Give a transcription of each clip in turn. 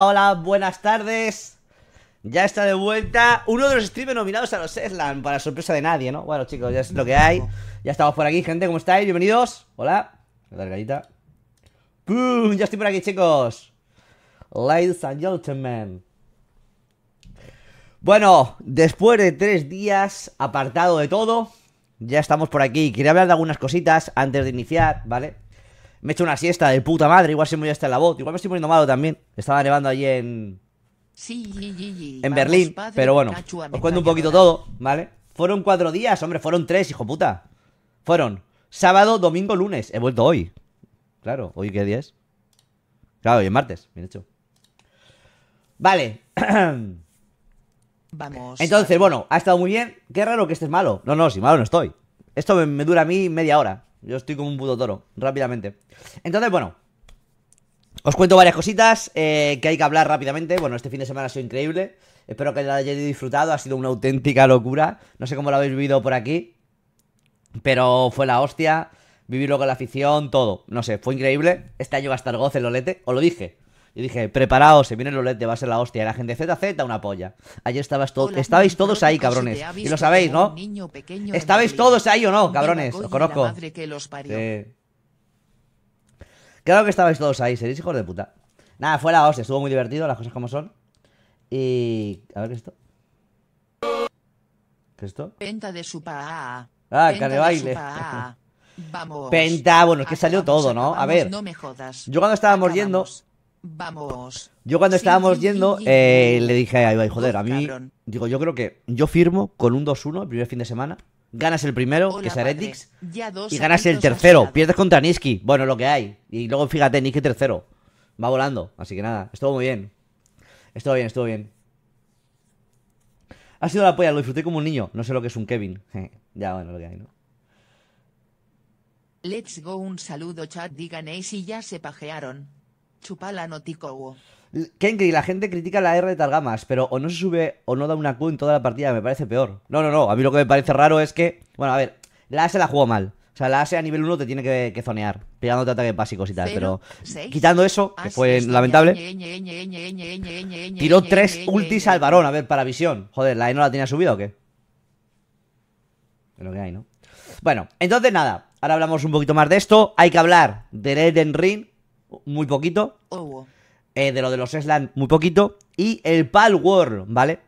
Hola, buenas tardes. Ya está de vuelta uno de los streamers nominados a los Eslan, para sorpresa de nadie, ¿no? Bueno, chicos, ya es lo que hay. Ya estamos por aquí, gente, ¿cómo estáis? Bienvenidos. Hola. gallita. ¡Pum! Ya estoy por aquí, chicos. Ladies and gentlemen. Bueno, después de tres días apartado de todo, ya estamos por aquí. Quería hablar de algunas cositas antes de iniciar, ¿vale? Me he hecho una siesta de puta madre, igual se me estar en la voz. Igual me estoy poniendo malo también. Estaba nevando allí en. Sí, sí, sí, En Berlín. pero bueno, os cuento un poquito todo, ¿vale? Fueron cuatro días, hombre, fueron tres, hijo puta. Fueron sábado, domingo, lunes. He vuelto hoy. Claro, hoy qué día es. Claro, hoy es martes, bien hecho. Vale. Vamos. Entonces, bueno, ha estado muy bien. Qué raro que estés malo. No, no, si malo no estoy. Esto me dura a mí media hora. Yo estoy como un puto toro, rápidamente. Entonces, bueno. Os cuento varias cositas eh, que hay que hablar rápidamente. Bueno, este fin de semana ha sido increíble. Espero que lo hayáis disfrutado. Ha sido una auténtica locura. No sé cómo lo habéis vivido por aquí. Pero fue la hostia. Vivirlo con la afición, todo. No sé, fue increíble. Este año va a estar goce el olete. Os lo dije. Y dije, preparaos, se viene el los va a ser la hostia. la gente ZZ, una polla. Ayer estabas estabais todos ahí, cabrones. Y lo sabéis, ¿no? Estabais todos ahí o no, cabrones. Os conozco. Claro que estabais todos ahí, seréis hijos de puta. Nada, fue la hostia, estuvo muy divertido, las cosas como son. Y. A ver qué es esto. ¿Qué es esto? Penta de su Ah, de baile. Vamos. Penta, bueno, es que salió todo, ¿no? A ver. No me jodas. Yo cuando estábamos yendo Vamos. Yo cuando estábamos yendo, eh, le dije a joder, a mí, digo, yo creo que yo firmo con un 2-1 el primer fin de semana. Ganas el primero, que es Heretics, y ganas el tercero. Pierdes contra Niski, bueno, lo que hay. Y luego fíjate, Niski tercero. Va volando, así que nada, estuvo muy bien. Estuvo bien, estuvo bien. Ha sido la polla, lo disfruté como un niño. No sé lo que es un Kevin. ya, bueno, lo que hay, ¿no? Let's go, un saludo chat, digan eh, si ya se pajearon. Chupala Noticogo. Kenkri, la gente critica la R de Targamas, pero o no se sube o no da una Q en toda la partida, me parece peor. No, no, no, a mí lo que me parece raro es que... Bueno, a ver, la A se la jugó mal. O sea, la A a nivel 1 te tiene que, zonear, pegándote ataques básicos y tal, pero quitando eso, que fue lamentable, tiró tres ultis al varón, a ver, para visión. Joder, ¿la E no la tenía subida o qué? que hay, ¿no? Bueno, entonces nada, ahora hablamos un poquito más de esto. Hay que hablar de Eden Ring, muy poquito. Oh, eh, de lo de los Eslan, muy poquito. Y el world ¿vale?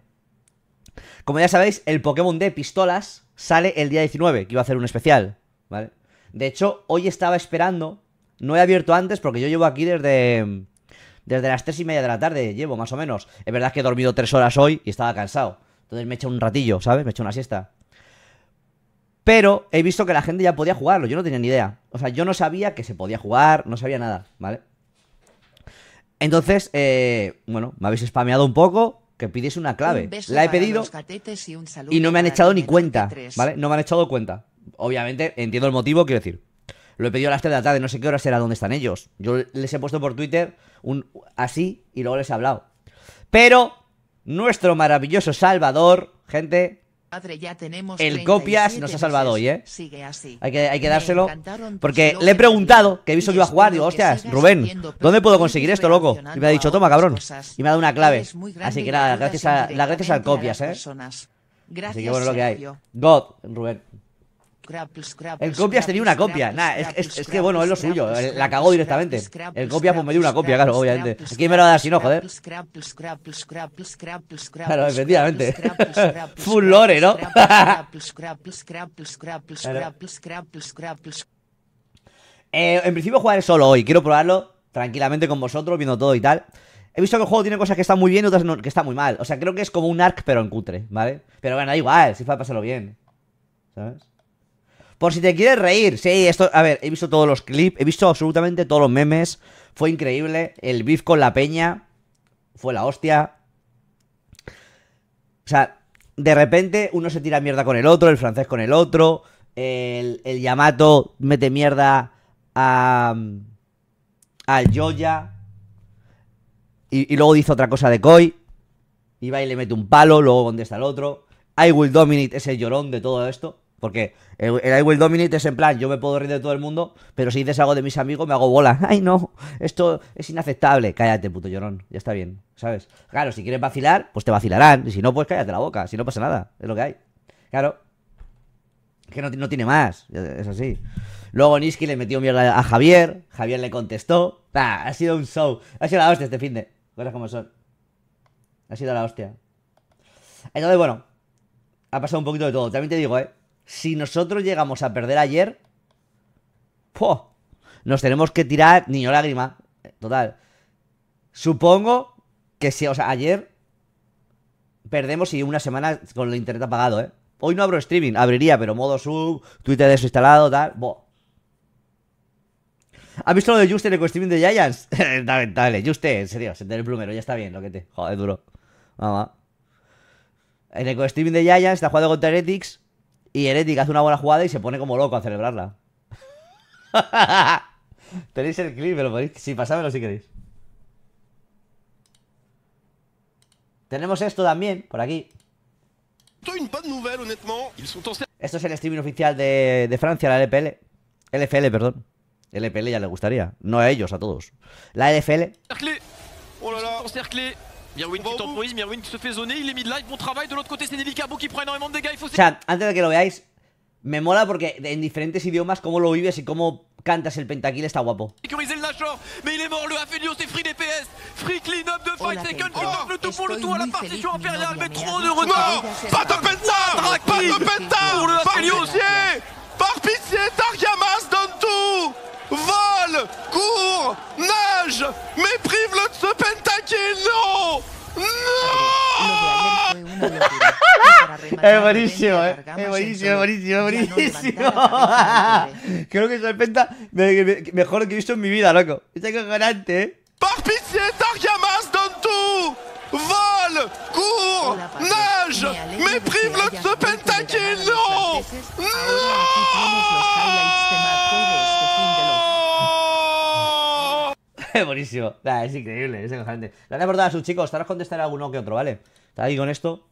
Como ya sabéis, el Pokémon de pistolas sale el día 19, que iba a hacer un especial, ¿vale? De hecho, hoy estaba esperando. No he abierto antes porque yo llevo aquí desde. Desde las 3 y media de la tarde llevo, más o menos. Es verdad que he dormido 3 horas hoy y estaba cansado. Entonces me he hecho un ratillo, ¿sabes? Me he hecho una siesta. Pero he visto que la gente ya podía jugarlo, yo no tenía ni idea. O sea, yo no sabía que se podía jugar, no sabía nada, ¿vale? Entonces, eh, bueno, me habéis spameado un poco, que pides una clave. la he pedido y, no me han echado ni cuenta, ¿vale? No me han echado cuenta. Obviamente, entiendo el motivo, quiero decir. Lo he pedido a las 3 de la tarde, no sé qué hora será dónde están ellos. Yo les he puesto por Twitter un así y luego les he hablado. Pero nuestro maravilloso Salvador, gente, el copias nos ha salvado hoy, ¿eh? Hay que, hay que dárselo. Porque le he preguntado, que he visto que iba a jugar. Digo, hostias, Rubén, ¿dónde puedo conseguir esto, loco? Y me ha dicho, toma, cabrón. Y me ha dado una clave. ¿eh? Así que nada, gracias, a, gracias al copias, ¿eh? Así que bueno, lo que hay. God, Rubén. El copias tenía una copia. Nah, es, que bueno, es lo suyo. La cagó directamente. El copia, pues me dio una copia, claro, obviamente. Aquí me lo va a dar si no, joder. Claro, efectivamente. Full lore, ¿no? en principio jugaré solo hoy. Quiero probarlo tranquilamente con vosotros, viendo todo y tal. He visto que el juego tiene cosas que están muy bien y otras que están muy mal. O sea, creo que es como un arc, pero en cutre, ¿vale? Pero bueno, da igual, si fue a pasarlo bien. ¿Sabes? Por si te quieres reír, sí, esto, a ver, he visto todos los clips, he visto absolutamente todos los memes, fue increíble, el beef con la peña, fue la hostia. O sea, de repente uno se tira mierda con el otro, el francés con el otro, el, Yamato mete mierda a, al Yoya, y, y luego dice otra cosa de Koi, y va y le mete un palo, luego está el otro. I Will Dominate es el llorón de todo esto. Porque el, el I will dominate es en plan, yo me puedo reír de todo el mundo, pero si dices algo de mis amigos me hago bola. Ay, no, esto es inaceptable. Cállate, puto llorón, ya está bien, ¿sabes? Claro, si quieres vacilar, pues te vacilarán. Y si no, pues cállate la boca, si no pasa nada, es lo que hay. Claro, que no, no tiene más, es así. Luego Niski le metió mierda a Javier, Javier le contestó. ha sido un show, ha sido la hostia este fin de. Cosas como son. Ha sido la hostia. Entonces, bueno, ha pasado un poquito de todo. También te digo, eh si nosotros llegamos a perder ayer, ¡po! nos tenemos que tirar niño lágrima. Total. Supongo que si, o sea, ayer perdemos y una semana con el internet apagado, ¿eh? Hoy no abro streaming, abriría, pero modo sub, Twitter desinstalado, tal. Bo. ¿Has visto lo de Juste en el streaming de Giants? dale, dale, Juste, en serio, se el plumero, ya está bien, lo que te. Joder, duro. Vamos. En el streaming de Giants está jugando contra Heretics. Y Heretic hace una buena jugada y se pone como loco a celebrarla. Tenéis el clip, me lo podéis. si si queréis. Tenemos esto también, por aquí. Esto es el streaming oficial de, de Francia, la LPL. LFL, perdón. LPL ya le gustaría. No a ellos, a todos. La LFL. Mirwin qui temporise, Mirwin qui se fait zoner, il est mid-life, bon travail, de l'autre côté c'est Cabo qui prend énormément de dégâts, il faut... Chat, antes de que lo veáis, me mola porque en diferentes idiomas cómo lo vives y cómo cantas el pentakill está guapo. Sécuriser le Nashor, mais il est mort, le Aphelios c'est free DPS, free clean up de fight second, qui oh, le tout pour le tout à la partition impériale, mais trop de retard. Non, pas de penta, pas de penta, pour le Aphelios, par pitié, Targamas donne tout Vol cours, nage, méprive prive-le de ce pentakill, non ¿eh? es buenísimo, eh. eh, Creo que mejor que he visto en mi vida, loco. Eh. Targamas, tout vole, cour, nage, mais le ce pentakil. Non ah, No Buenísimo, nah, es increíble, es encantante. Le han abordado a sus chicos, ¿estarás contestar alguno que otro, ¿vale? Está ahí con esto.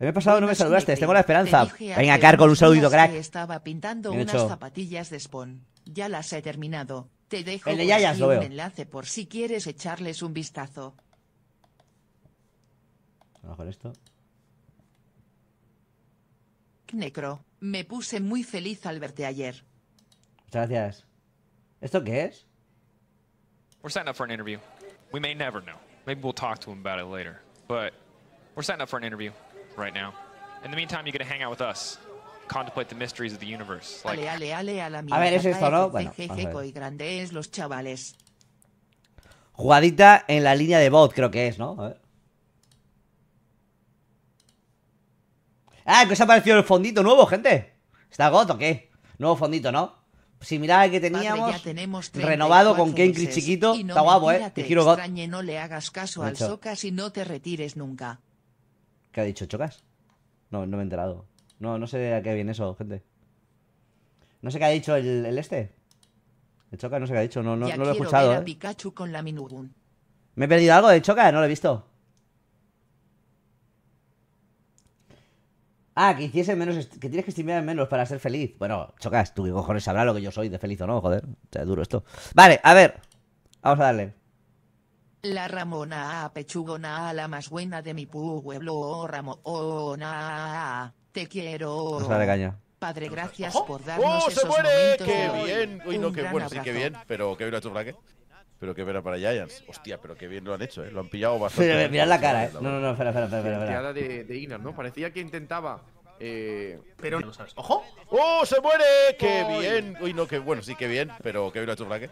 El mes pasado no me pues saludaste, tengo la esperanza. Venga, Car, con un saludito, crack. Estaba pintando Bien unas hecho. zapatillas de spawn. Ya las he terminado. Te dejo el de Yayas, un enlace por si quieres echarles un vistazo. A lo mejor esto. Necro, me puse muy feliz al verte ayer. Muchas gracias. ¿Esto qué es? We're setting up for an interview. We may never know. Maybe we'll talk to him about it later. But we're setting up for an interview right now. In the meantime, you get to hang out with us. Contemplate the mysteries of the universe. Like... Ale, ale, ale, a la mierda. A ver, ¿es esto, eh, no? Bueno, y grande los chavales. Jugadita en la línea de bot, creo que es, ¿no? A ver. Ah, que os ha parecido el fondito nuevo, gente. ¿Está goto o qué? Nuevo fondito, ¿no? Si miraba que teníamos, renovado con Kenkley chiquito. Está guapo, ¿eh? Te giro goto no le hagas caso al y no te retires nunca. ¿Qué ha dicho Chocas? No, no me he enterado. No, no sé a qué viene eso, gente. No sé qué ha dicho el, este. El Chocas no sé qué ha dicho, no, lo he escuchado. ¿eh? Pikachu con la Me he perdido algo de Chocas, no lo he visto. Ah, que hiciese menos. Que tienes que estimar menos para ser feliz. Bueno, chocas, tú qué cojones sabrá lo que yo soy de feliz o no, joder. es duro esto. Vale, a ver. Vamos a darle. La Ramona pechugona, la más buena de mi pueblo, Ramona. Oh, te quiero. caña. Padre, gracias por darnos ¡Oh, muere! ¡Qué bien! Uy, no, qué bueno, sí, qué bien, pero qué bien pero qué pena para Giants. Hostia, pero qué bien lo han hecho, ¿eh? Lo han pillado bastante. Pero mirad la cara, ¿eh? No, no, no, espera, espera, espera. espera, De, de ¿no? Parecía que intentaba. Eh, pero. ¡Ojo! ¡Oh, se muere! ¡Qué bien! Uy, no, qué bueno, sí, qué bien, pero qué bien lo ha hecho Frank.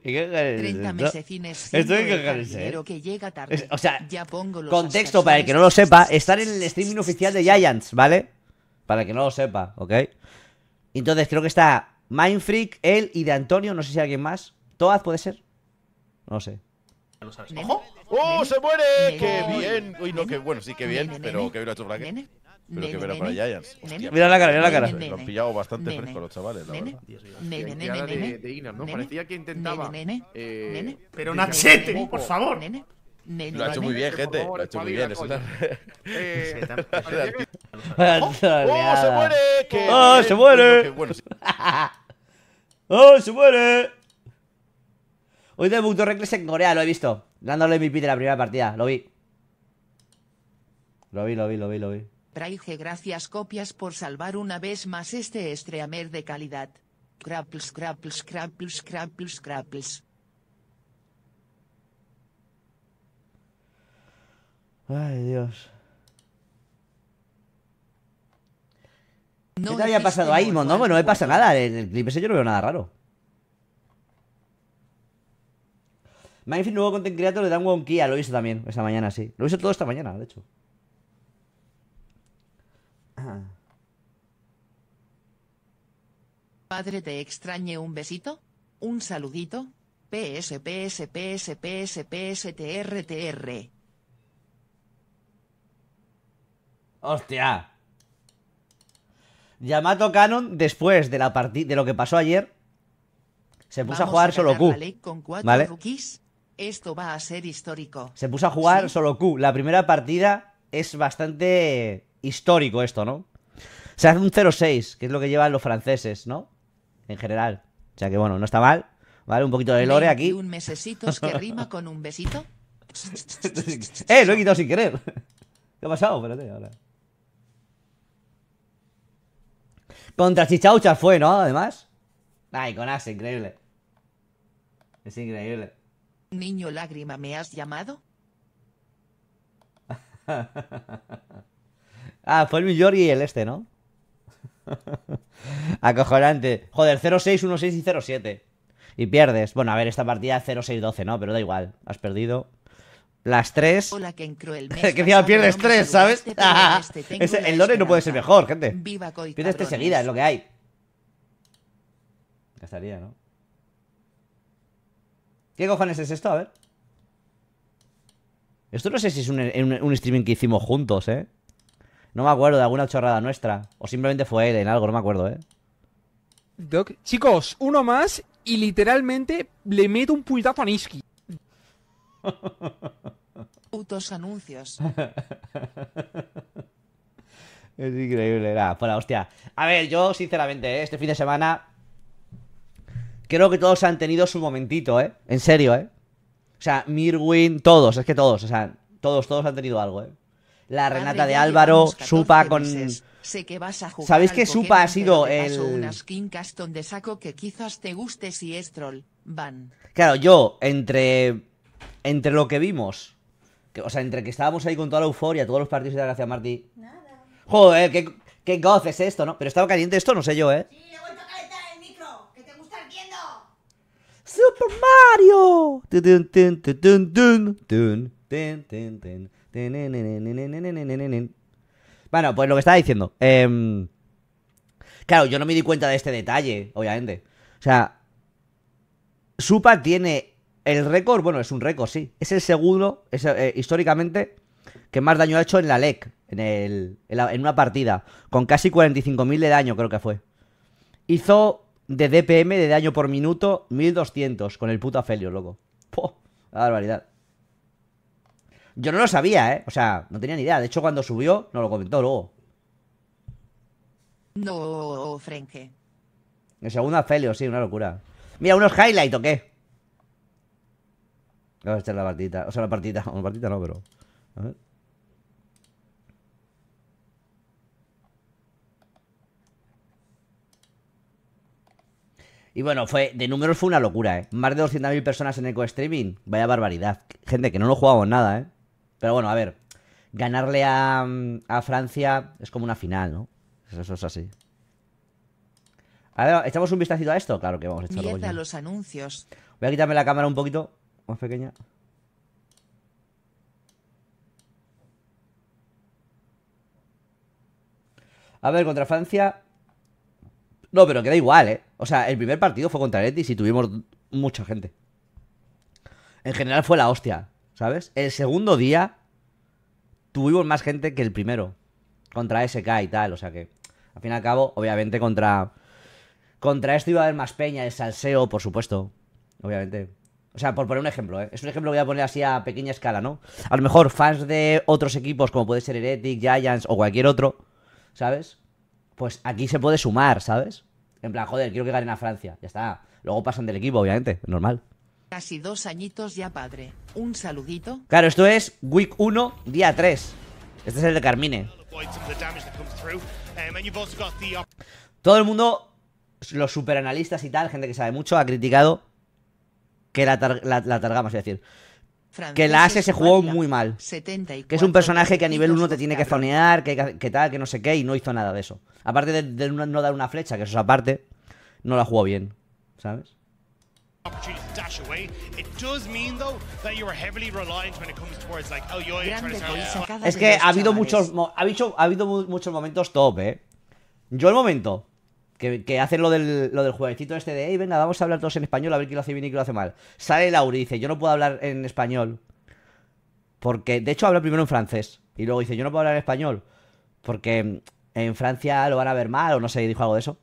30 ¿eh? mesecines. Esto Estoy que ¿eh? que llega tarde. o sea, ya pongo contexto para el que no lo sepa, estar en el streaming oficial de Giants, ¿vale? Para el que no lo sepa, ¿ok? Entonces creo que está Mindfreak, él y de Antonio, no sé si hay alguien más. Todas puede ser? No sé. ¡Ojo! ¡Oh, se muere! ¡Qué bien! Uy, bueno, sí, qué bien, pero qué bien ha hecho Pero que verá para Giants. mira la cara, mira la cara. Lo han pillado bastante fresco los chavales, la verdad. de, de ¿no? Parecía que intentaba. Eh, pero Nachete, por favor. Lo ha hecho muy bien, gente. Lo ha hecho muy bien. Es ¡Oh, se muere! ¡Oh, se muere! Bueno, ¡Oh, se muere! Hoy debutó de Reckless en Corea, lo he visto. Dándole mi MVP de la primera partida, lo vi. Lo vi, lo vi, lo vi, lo vi. Traige gracias copias por salvar una vez más este estreamer de calidad. Crapples, crapples, crapples, crapples, crapples. Ay, Dios. No ¿Qué te había pasado ahí? No, no me pasa nada. En el clip ese yo no veo nada raro. Magnificent nuevo content creator de Dan Wong Kia. Lo hizo también esta mañana, sí. Lo hizo todo esta mañana, de hecho. Ah. Padre, te extrañe un besito, un saludito. PS, PS, PS, PS, PS, TR, TR. ¡Hostia! Yamato Canon, después de, la de lo que pasó ayer, se puso a jugar solo Q. Con ¿Vale? Esto va a ser histórico. Se puso a jugar solo Q. La primera partida es bastante histórico esto, ¿no? Se hace un 0-6, que es lo que llevan los franceses, ¿no? En general. O sea que bueno, no está mal. ¿Vale? Un poquito de lore aquí. un que rima con un besito? ¡Eh! Lo he quitado sin querer. ¿Qué ha pasado? Espérate, ahora. Contra Chichaucha fue, ¿no? Además. Ay, con As, increíble. Es increíble. Niño lágrima, ¿me has llamado? ah, fue el Millor y el este, ¿no? Acojonante. Joder, 0-6, 1-6 y 0-7. Y pierdes. Bueno, a ver, esta partida 0-6-12, ¿no? Pero da igual. Has perdido. Las tres. Hola, Cruel. que pierdes tres, ¿sabes? Este este, el lore no puede ser mejor, gente. Viva Coy. pierdes seguidas, es lo que hay. estaría, ¿no? ¿Qué cojones es esto? A ver. Esto no sé si es un, un, streaming que hicimos juntos, ¿eh? No me acuerdo de alguna chorrada nuestra. O simplemente fue él en algo, no me acuerdo, ¿eh? Chicos, uno más y literalmente le meto un puñetazo a Niski. Putos anuncios. es increíble, nada, fuera hostia. A ver, yo sinceramente, eh, este fin de semana creo que todos han tenido su momentito, ¿eh? En serio, ¿eh? O sea, Mirwin, todos, es que todos, o sea, todos, todos han tenido algo, ¿eh? La Renata de Álvaro, Supa con... ¿Sabéis que Supa ha sido el...? saco que quizás te guste si es van. Claro, yo, entre entre lo que vimos, o sea, entre que estábamos ahí con toda la euforia, todos los partidos y gracia gracias, Marty. Nada. Joder, qué, qué es esto, ¿no? Pero estaba caliente esto, no sé yo, ¿eh? Sí, he a calentar el micro, que te gusta ¡Super Mario! Bueno, pues lo que estaba diciendo. claro, yo no me di cuenta de este detalle, obviamente. O sea, Supa tiene el récord, bueno, es un récord, sí. Es el segundo, es, eh, históricamente, que más daño ha hecho en la LEC, en, en, una partida, con casi 45.000 de daño, creo que fue. Hizo de DPM, de daño por minuto, 1200 con el puto Afelio, loco. La barbaridad. Yo no lo sabía, ¿eh? O sea, no tenía ni idea. De hecho, cuando subió, no lo comentó luego. No, Frenke. El segundo Afelio, sí, una locura. Mira, unos highlights o qué. Vamos a echar la partita O sea, la partita Una partita no, pero. A ver. Y bueno, fue de números fue una locura, ¿eh? Más de 200.000 personas en eco-streaming. Vaya barbaridad. Gente que no lo jugamos nada, ¿eh? Pero bueno, a ver. Ganarle a, a Francia es como una final, ¿no? Eso, es así. A ver, ¿echamos un vistacito a esto? Claro que vamos a echarlo. a. los Voy a quitarme la cámara un poquito más pequeña. A ver, contra Francia. No, pero queda igual, ¿eh? O sea, el primer partido fue contra Letis y tuvimos mucha gente. En general fue la hostia, ¿sabes? El segundo día tuvimos más gente que el primero. Contra SK y tal, o sea que. Al fin y al cabo, obviamente contra. Contra esto iba a haber más peña, el salseo, por supuesto. Obviamente. O sea, por poner un ejemplo, ¿eh? es un ejemplo que voy a poner así a pequeña escala, ¿no? A lo mejor fans de otros equipos, como puede ser Heretic, Giants o cualquier otro, ¿sabes? Pues aquí se puede sumar, ¿sabes? En plan, joder, quiero que ganen a Francia, ya está. Luego pasan del equipo, obviamente, normal. Casi dos añitos ya, padre. Un saludito. Claro, esto es Week 1, día 3. Este es el de Carmine. Todo el mundo, los superanalistas y tal, gente que sabe mucho, ha criticado que la, tar la, targamos, es decir. que la hace se jugó muy mal. que es un personaje que a nivel uno te tiene que zonear, que, tal, que no sé qué, y no hizo nada de eso. Aparte de, no dar una flecha, que eso es aparte, no la jugó bien, ¿sabes? Es que ha habido muchos ha habido, ha habido muchos momentos top, eh. Yo el momento que, hacen lo del, lo jueguecito este de, hey, venga, vamos a hablar todos en español, a ver quién lo hace bien y quién lo hace mal. Sale Lauri y dice, yo no puedo hablar en español. Porque, de hecho, habla primero en francés. Y luego dice, yo no puedo hablar en español. Porque en Francia lo van a ver mal, o no sé, dijo algo de eso.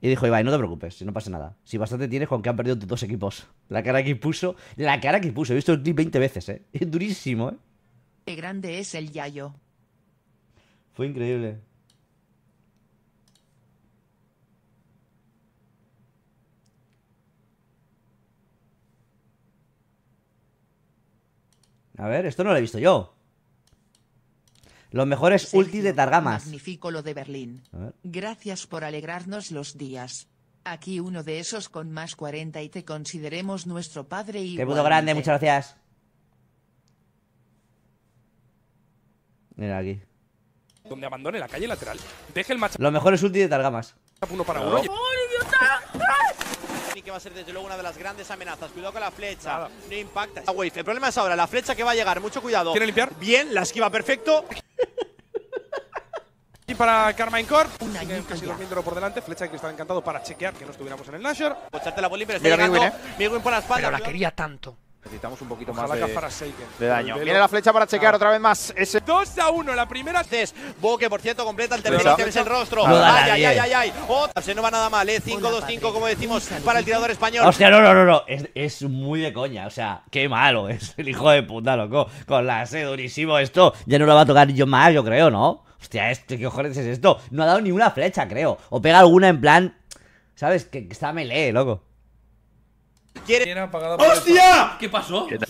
Y dijo, Ibai, no te preocupes, si no pasa nada. Si bastante tienes con que han perdido tus dos equipos. La cara que puso, la cara que puso. He visto el clip 20 veces, ¿eh? Es durísimo, ¿eh? Qué grande es el Yayo. Fue increíble. A ver, esto no lo he visto yo. Los mejores ulti de Targamas. Magnífico lo de Berlín. Gracias por alegrarnos los días. Aquí uno de esos con más 40 y te consideremos nuestro padre y... Te puto grande, muchas gracias. Mira aquí. Donde abandone la calle lateral, deje el macho. Los mejores ulti de Targamas. Uno para uno va a ser desde luego una de las grandes amenazas. Cuidado con la flecha. No impacta. El problema es ahora la flecha que va a llegar. Mucho cuidado. ¿Quiere limpiar? Bien, la esquiva perfecto. Y para Carmine Corp, casi durmiéndolo por delante. Flecha que estaba encantado para chequear que no estuviéramos en el Nasher. Pocharte pues la pero está Mira, llegando. ¿eh? Miguel, por la espalda. la quería tanto. Necesitamos un poquito más de, daño. Viene la flecha para chequear ah. otra vez más. 2 a 1, la primera es boque por cierto completa el tercero, es el rostro. ay, ay, ay, ay, ay. se no va nada mal, ¿eh? 5-2-5, como decimos, para el tirador español. Hostia, no, no, no, no. Es, muy de coña. O sea, qué malo es el hijo de puta, loco. Con la sed durísimo esto. Ya no lo va a tocar yo más, yo creo, ¿no? Hostia, este, ¿qué cojones es esto? No ha dado ni una flecha, creo. O pega alguna en plan. ¿Sabes? que está melee, loco quiere. ¡Hostia! ¿Qué pasó? ¿Qué, qué,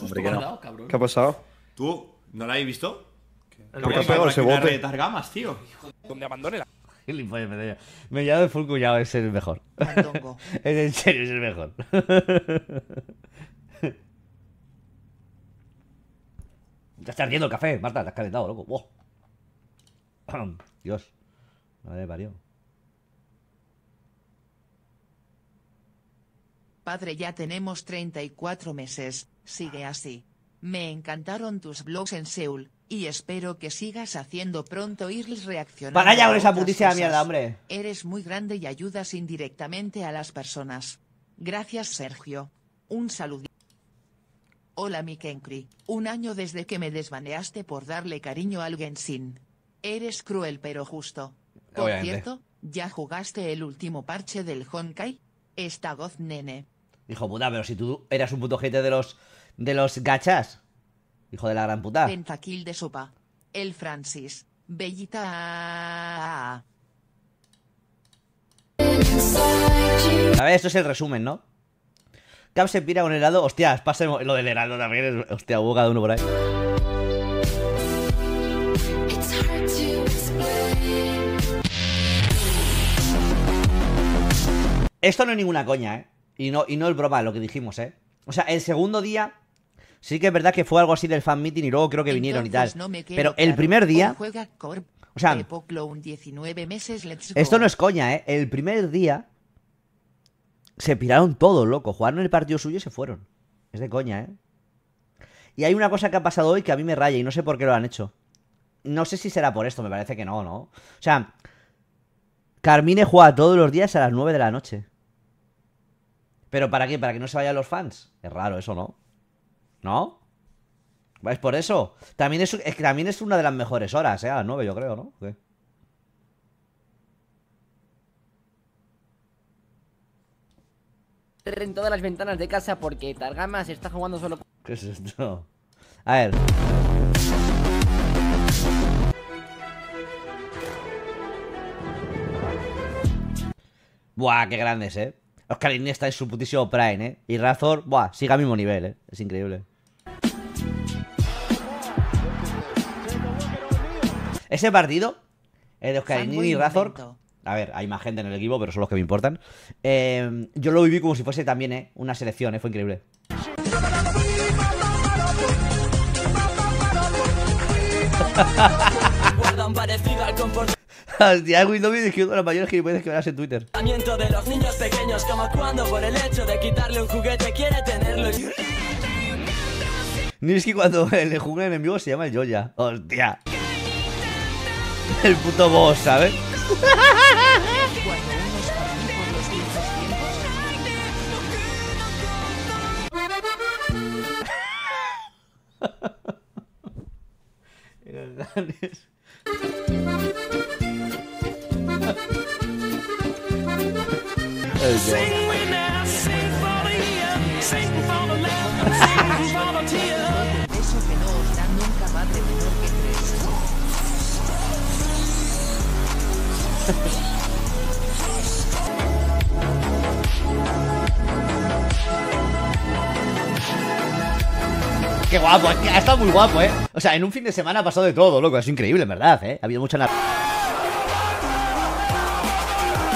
¿Qué ha pasado? ¿Tú no la habéis visto? qué ha tío. Donde abandone la. El de de full cuñado es el mejor. es en serio, es el mejor. ya está ardiendo el café, Marta, te has calentado, loco. Wow. Dios. Madre parió. Padre ya tenemos 34 meses, sigue así. Me encantaron tus blogs en Seúl, y espero que sigas haciendo pronto irles reaccionando. Para con esa puticia mierda, hombre. Eres muy grande y ayudas indirectamente a las personas. Gracias, Sergio. Un saludo. Hola, mi Kenkri. Un año desde que me desvaneaste por darle cariño a alguien sin. Eres cruel pero justo. Por cierto, ¿ya jugaste el último parche del Honkai? Está goz nene. Dijo, puta, pero si tú eras un puto gente de los, de los gachas. Hijo de la gran puta. de sopa. El Francis. Bellita. A ver, esto es el resumen, ¿no? Cap se pira el helado. Hostia, pasemos. Lo del helado también. Es... Hostia, hubo cada uno por ahí. Esto no es ninguna coña, ¿eh? Y no, y no es broma lo que dijimos, ¿eh? O sea, el segundo día sí que es verdad que fue algo así del fan meeting y luego creo que vinieron y tal. Pero el primer día... o sea, esto no es coña, ¿eh? El primer día se piraron todos, loco. Jugaron el partido suyo y se fueron. Es de coña, ¿eh? Y hay una cosa que ha pasado hoy que a mí me raya y no sé por qué lo han hecho. No sé si será por esto, me parece que no, ¿no? O sea, Carmine juega todos los días a las 9 de la noche. ¿Pero para qué? ¿Para que no se vayan los fans? Es raro eso, ¿no? ¿No? ¿Vais por eso? También es, que también es una de las mejores horas, ¿eh? A las 9, yo creo, ¿no? ¿Qué? en todas las ventanas de casa porque Targamas se está jugando solo. ¿Qué es esto? A ver. Buah, qué grandes, eh. Oscar está es su putísimo prime, ¿eh? Y Razor, buah, sigue al mismo nivel, ¿eh? Es increíble. Ese partido, el de Oscar y Razor... A ver, hay más gente en el equipo, pero son los que me importan. Em, yo lo viví como si fuese también, ¿eh? Una selección, ¿eh? Fue increíble. Hostia, Windows me es una de los mayores gilipollas que verás en Twitter. de los niños pequeños, como cuando por el hecho de quitarle un juguete quiere tenerlo. cuando le se llama el Joya. Hostia. El puto boss, ¿sabes? Qué guapo, ha estado muy guapo, ¿eh? O sea, en un fin de semana ha pasado de todo, loco, es increíble, en verdad, ¿eh? Ha habido mucha...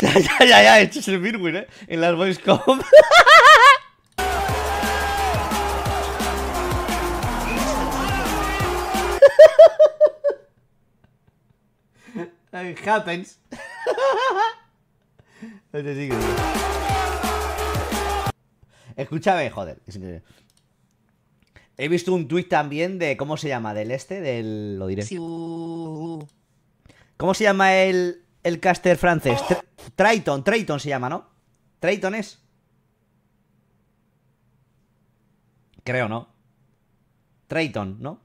Ya, ya, ya, ya, hecho es el ¿eh? En las Boys Comp. It happens. Escúchame, te Es Escúchame, joder. He visto un tweet también de. ¿Cómo se llama? Del este, del. Lo diré. Uh, uh, uh. ¿Cómo se llama el el caster francés? Tr Triton, se llama, ¿no? Triton es. Creo, ¿no? Triton, ¿no?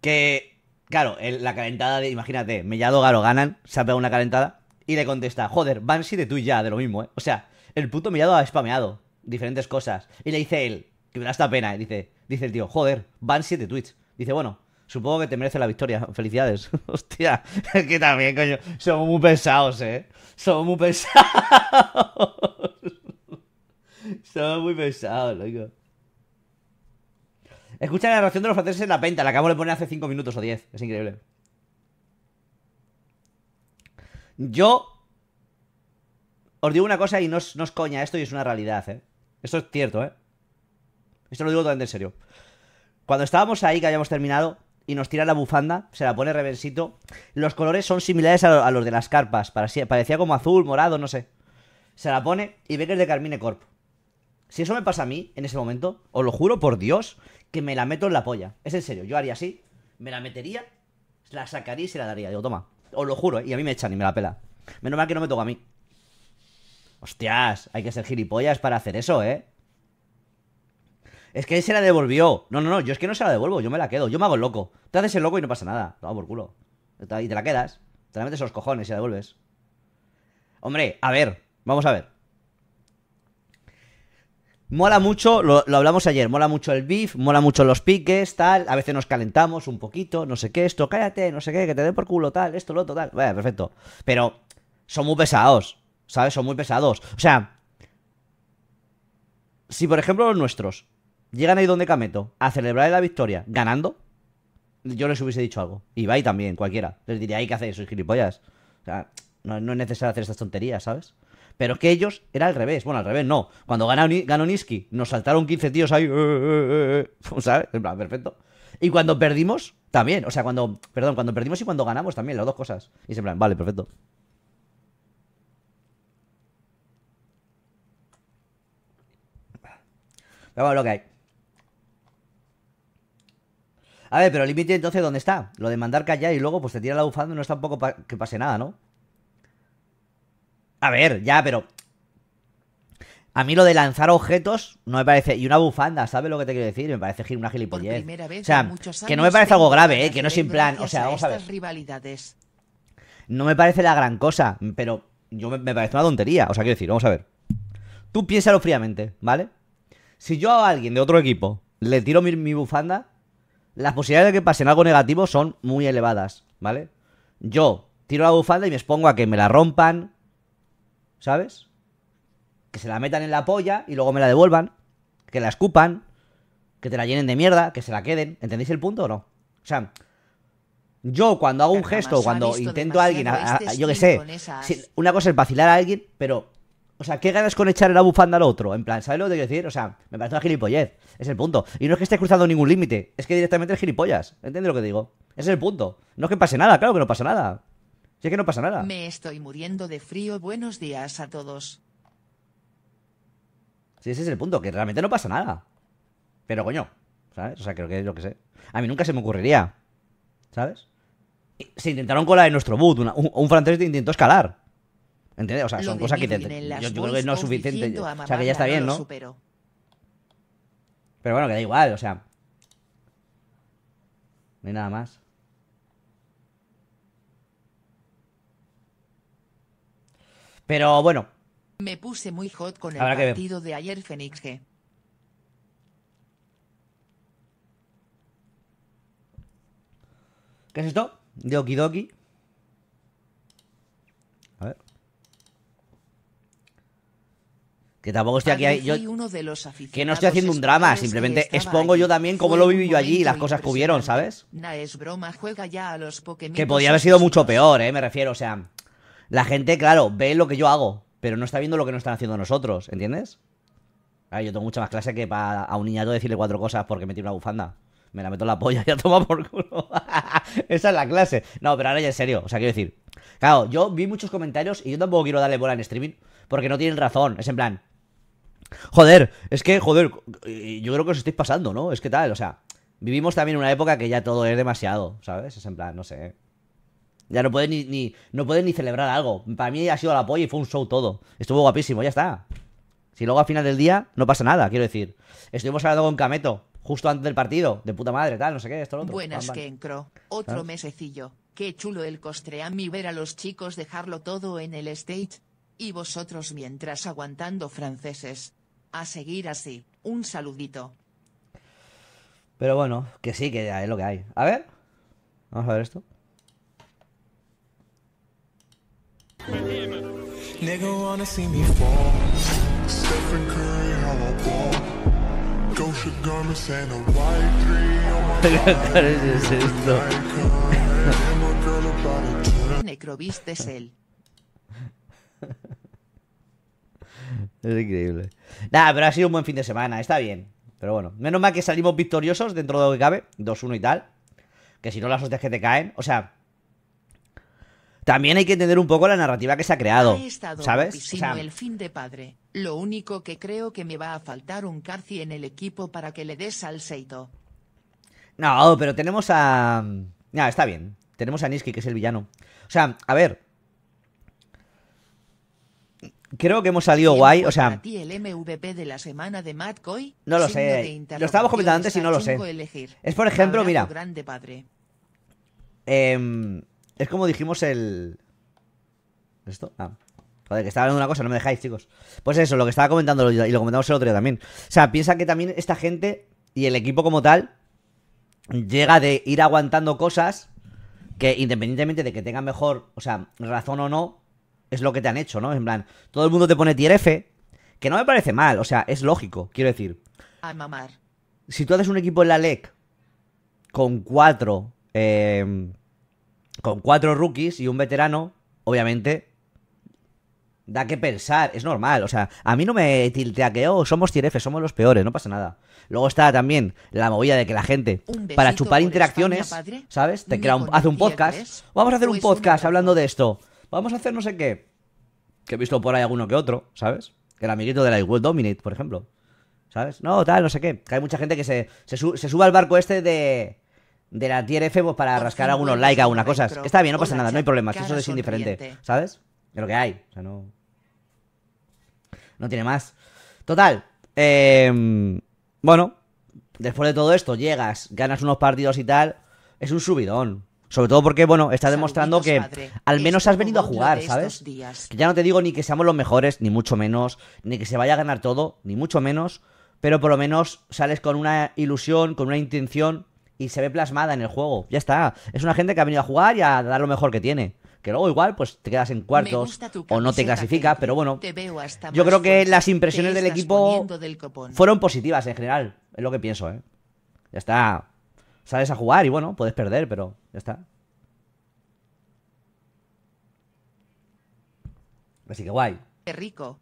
Que, claro, la calentada de, imagínate, Mellado Garo ganan, se ha pegado una calentada y le contesta, joder, Banshee de Twitch ya, de lo mismo, ¿eh? O sea, el puto Mellado ha spameado diferentes cosas. Y le dice él, que me da esta pena, ¿eh? dice, dice el tío, joder, van de Twitch Dice, bueno, Supongo que te merece la victoria. Felicidades. Hostia, es que también, coño. Somos muy pesados, ¿eh? Somos muy pesados. Somos muy pesados, loco. Escucha la narración de los franceses en la penta. La acabo de poner hace 5 minutos o 10. Es increíble. Yo os digo una cosa y no no es, coña esto y es una realidad, ¿eh? Esto es cierto, ¿eh? Esto lo digo totalmente en serio. Cuando estábamos ahí, que habíamos terminado, y nos tira la bufanda, se la pone reversito. Los colores son similares a, los de las carpas, parecía como azul, morado, no sé. Se la pone y ve que es de Carmine Corp. Si eso me pasa a mí en ese momento, os lo juro por Dios, que me la meto en la polla. Es en serio, yo haría así, me la metería, la sacaría y se la daría. yo toma, os lo juro, eh", y a mí me echan y me la pela. Menos mal que no me toca a mí. Hostias, hay que ser gilipollas para hacer eso, ¿eh? Es que él se la devolvió. No, no, no, yo es que no se la devuelvo, yo me la quedo, yo me hago el loco. Te haces el loco y no pasa nada. Toma por culo. Y te la quedas. Te la metes a los cojones y la devuelves. Hombre, a ver, vamos a ver. Mola mucho, lo, hablamos ayer, mola mucho el beef, mola mucho los piques, tal. A veces nos calentamos un poquito, no sé qué, esto, cállate, no sé qué, que te den por culo, tal, esto, lo otro, tal. Vaya, perfecto. Pero son muy pesados, ¿sabes? Son muy pesados. O sea, si por ejemplo los nuestros llegan ahí donde Cameto a celebrar la victoria ganando, yo les hubiese dicho algo. Y Ibai también, cualquiera. Les diría, hay que hacer esos gilipollas. O sea, no, es necesario hacer estas tonterías, ¿sabes? Pero es que ellos era al revés. Bueno, al revés no. Cuando ganó, ganó Niski, nos saltaron 15 tíos ahí. Eh, eh, eh, ¿Sabes? En plan, perfecto. Y cuando perdimos, también. O sea, cuando. Perdón, cuando perdimos y cuando ganamos también, las dos cosas. Y se en plan, vale, perfecto. a ver lo que hay. A ver, pero el límite entonces, ¿dónde está? Lo de mandar callar y luego pues te tira la bufanda no está tampoco poco que pase nada, ¿no? A ver, ya, pero... A mí lo de lanzar objetos no me parece... Y una bufanda, ¿sabes lo que te quiero decir? Me parece una gilipollez. o sea, que no me parece algo grave, ¿eh? Que no es en plan... O sea, vamos a ver. Rivalidades. No me parece la gran cosa, pero yo me, parece una tontería. O sea, quiero decir, vamos a ver. Tú piénsalo fríamente, ¿vale? Si yo a alguien de otro equipo le tiro mi bufanda, las posibilidades de que pasen algo negativo son muy elevadas, ¿vale? Yo tiro la bufanda y me expongo a que me la rompan, ¿sabes? Que se la metan en la polla y luego me la devuelvan, que la escupan, que te la llenen de mierda, que se la queden. ¿Entendéis el punto o no? O sea, yo cuando hago un gesto, cuando intento a alguien, yo qué sé, una cosa es vacilar a alguien, pero o sea, ¿qué ganas con echar el bufanda al otro? En plan, ¿sabes lo que quiero decir? O sea, me parece una gilipollez. Es el punto. Y no es que esté cruzando ningún límite. Es que directamente es gilipollas. ¿Entiendes lo que digo? Ese es el punto. No es que pase nada, claro que no pasa nada. Si es que no pasa nada. Me estoy muriendo de frío. Buenos días a todos. Sí, ese es el punto, que realmente no pasa nada. Pero coño, ¿sabes? O sea, creo que es lo que sé. A mí nunca se me ocurriría. ¿Sabes? Se intentaron colar en nuestro boot. un, un francés intentó escalar. ¿Entiendes? O sea, son cosas que te, yo, yo, creo que no es suficiente. O sea, que ya está bien, ¿no? Pero bueno, que da igual, o sea. No hay nada más. Pero bueno. Me puse muy hot con el partido de ayer Fénix G. ¿Qué es esto? Doki doki. Que tampoco estoy aquí. Yo, que no estoy haciendo un drama, simplemente expongo yo también cómo lo viví yo allí y las cosas que hubieron, ¿sabes? broma, que podía haber sido mucho peor, ¿eh? Me refiero, o sea. La gente, claro, ve lo que yo hago, pero no está viendo lo que nos están haciendo nosotros, ¿entiendes? Ah, yo tengo mucha más clase que para a un niñato decirle cuatro cosas porque me una bufanda. Me la meto en la polla y ya toma por culo. Esa es la clase. No, pero ahora ya en serio. O sea, quiero decir. Claro, yo vi muchos comentarios y yo tampoco quiero darle bola en streaming porque no tienen razón. Es en plan, Joder, es que, joder, yo creo que os estáis pasando, ¿no? Es que tal, o sea, vivimos también una época que ya todo es demasiado, ¿sabes? Es en plan, no sé. Ya no puedes ni, no ni celebrar algo. Para mí ha sido la apoyo y fue un show todo. Estuvo guapísimo, ya está. Si luego a final del día no pasa nada, quiero decir. Estuvimos hablando con Cameto justo antes del partido, de puta madre, tal, no sé qué, esto lo otro. Buenas, que Otro mesecillo. Qué chulo el mí ver a los chicos dejarlo todo en el stage. Y vosotros mientras aguantando franceses. A seguir así, un saludito. Pero bueno, que sí, que es lo que hay. A ver. Vamos a ver esto. negro es esto? es él. es increíble. Nada, pero ha sido un buen fin de semana, está bien. Pero bueno, menos mal que salimos victoriosos dentro de lo que cabe, 2-1 y tal. Que si no, las hostias que te caen. O sea, también hay que entender un poco la narrativa que se ha creado. ¿Sabes? el fin de padre. Lo único que creo que me va a faltar un Carci en el equipo para que le des al No, pero tenemos a. Mm, ya, está bien. Tenemos a Niski, que es el villano. O sea, a ver creo que hemos salido guay, o sea... el MVP de la semana de no lo sé, lo estábamos comentando antes y no lo sé. Es por ejemplo, mira... Em, es como dijimos el... ¿Esto? Ah. Joder, que estaba hablando de una cosa, no me dejáis, chicos. Pues eso, lo que estaba comentando y lo comentamos el otro día también. O sea, piensa que también esta gente y el equipo como tal llega de ir aguantando cosas que independientemente de que tengan mejor, o sea, razón o no, es lo que te han hecho, ¿no? En plan, todo el mundo te pone tier F, que no me parece mal, o sea, es lógico, quiero decir. A mamar. Si tú haces un equipo en la LEC con cuatro. Em, con cuatro rookies y un veterano, obviamente. Da que pensar, es normal, o sea, a mí no me tiltea que, somos tier F, somos los peores, no pasa nada. Luego está también la movida de que la gente, para chupar interacciones, ¿sabes? Te crea hace un podcast. Vamos a hacer un pues podcast hablando de esto vamos a hacer no sé qué. Que he visto por ahí alguno que otro, ¿sabes? Que el amiguito de la World Dominate, por ejemplo. ¿Sabes? No, tal, no sé qué. Que hay mucha gente que se, se, al barco este de, de la tier F pues, para rascar algunos likes, algunas cosas. Está bien, no pasa nada, no hay problema. Eso es indiferente, ¿sabes? De lo que hay. O sea, no. No tiene más. Total. Em, bueno, después de todo esto, llegas, ganas unos partidos y tal. Es un subidón. Sobre todo porque, bueno, está demostrando que al menos has venido a jugar, ¿sabes? Que ya no te digo ni que seamos los mejores, ni mucho menos, ni que se vaya a ganar todo, ni mucho menos, pero por lo menos sales con una ilusión, con una intención y se ve plasmada en el juego. Ya está. Es una gente que ha venido a jugar y a dar lo mejor que tiene. Que luego igual pues te quedas en cuartos o no te clasifica, pero bueno. yo creo que las impresiones del equipo fueron positivas en general, es lo que pienso, ¿eh? Ya está. Sales a jugar y bueno, puedes perder, pero ya está. Así que guay. Qué rico.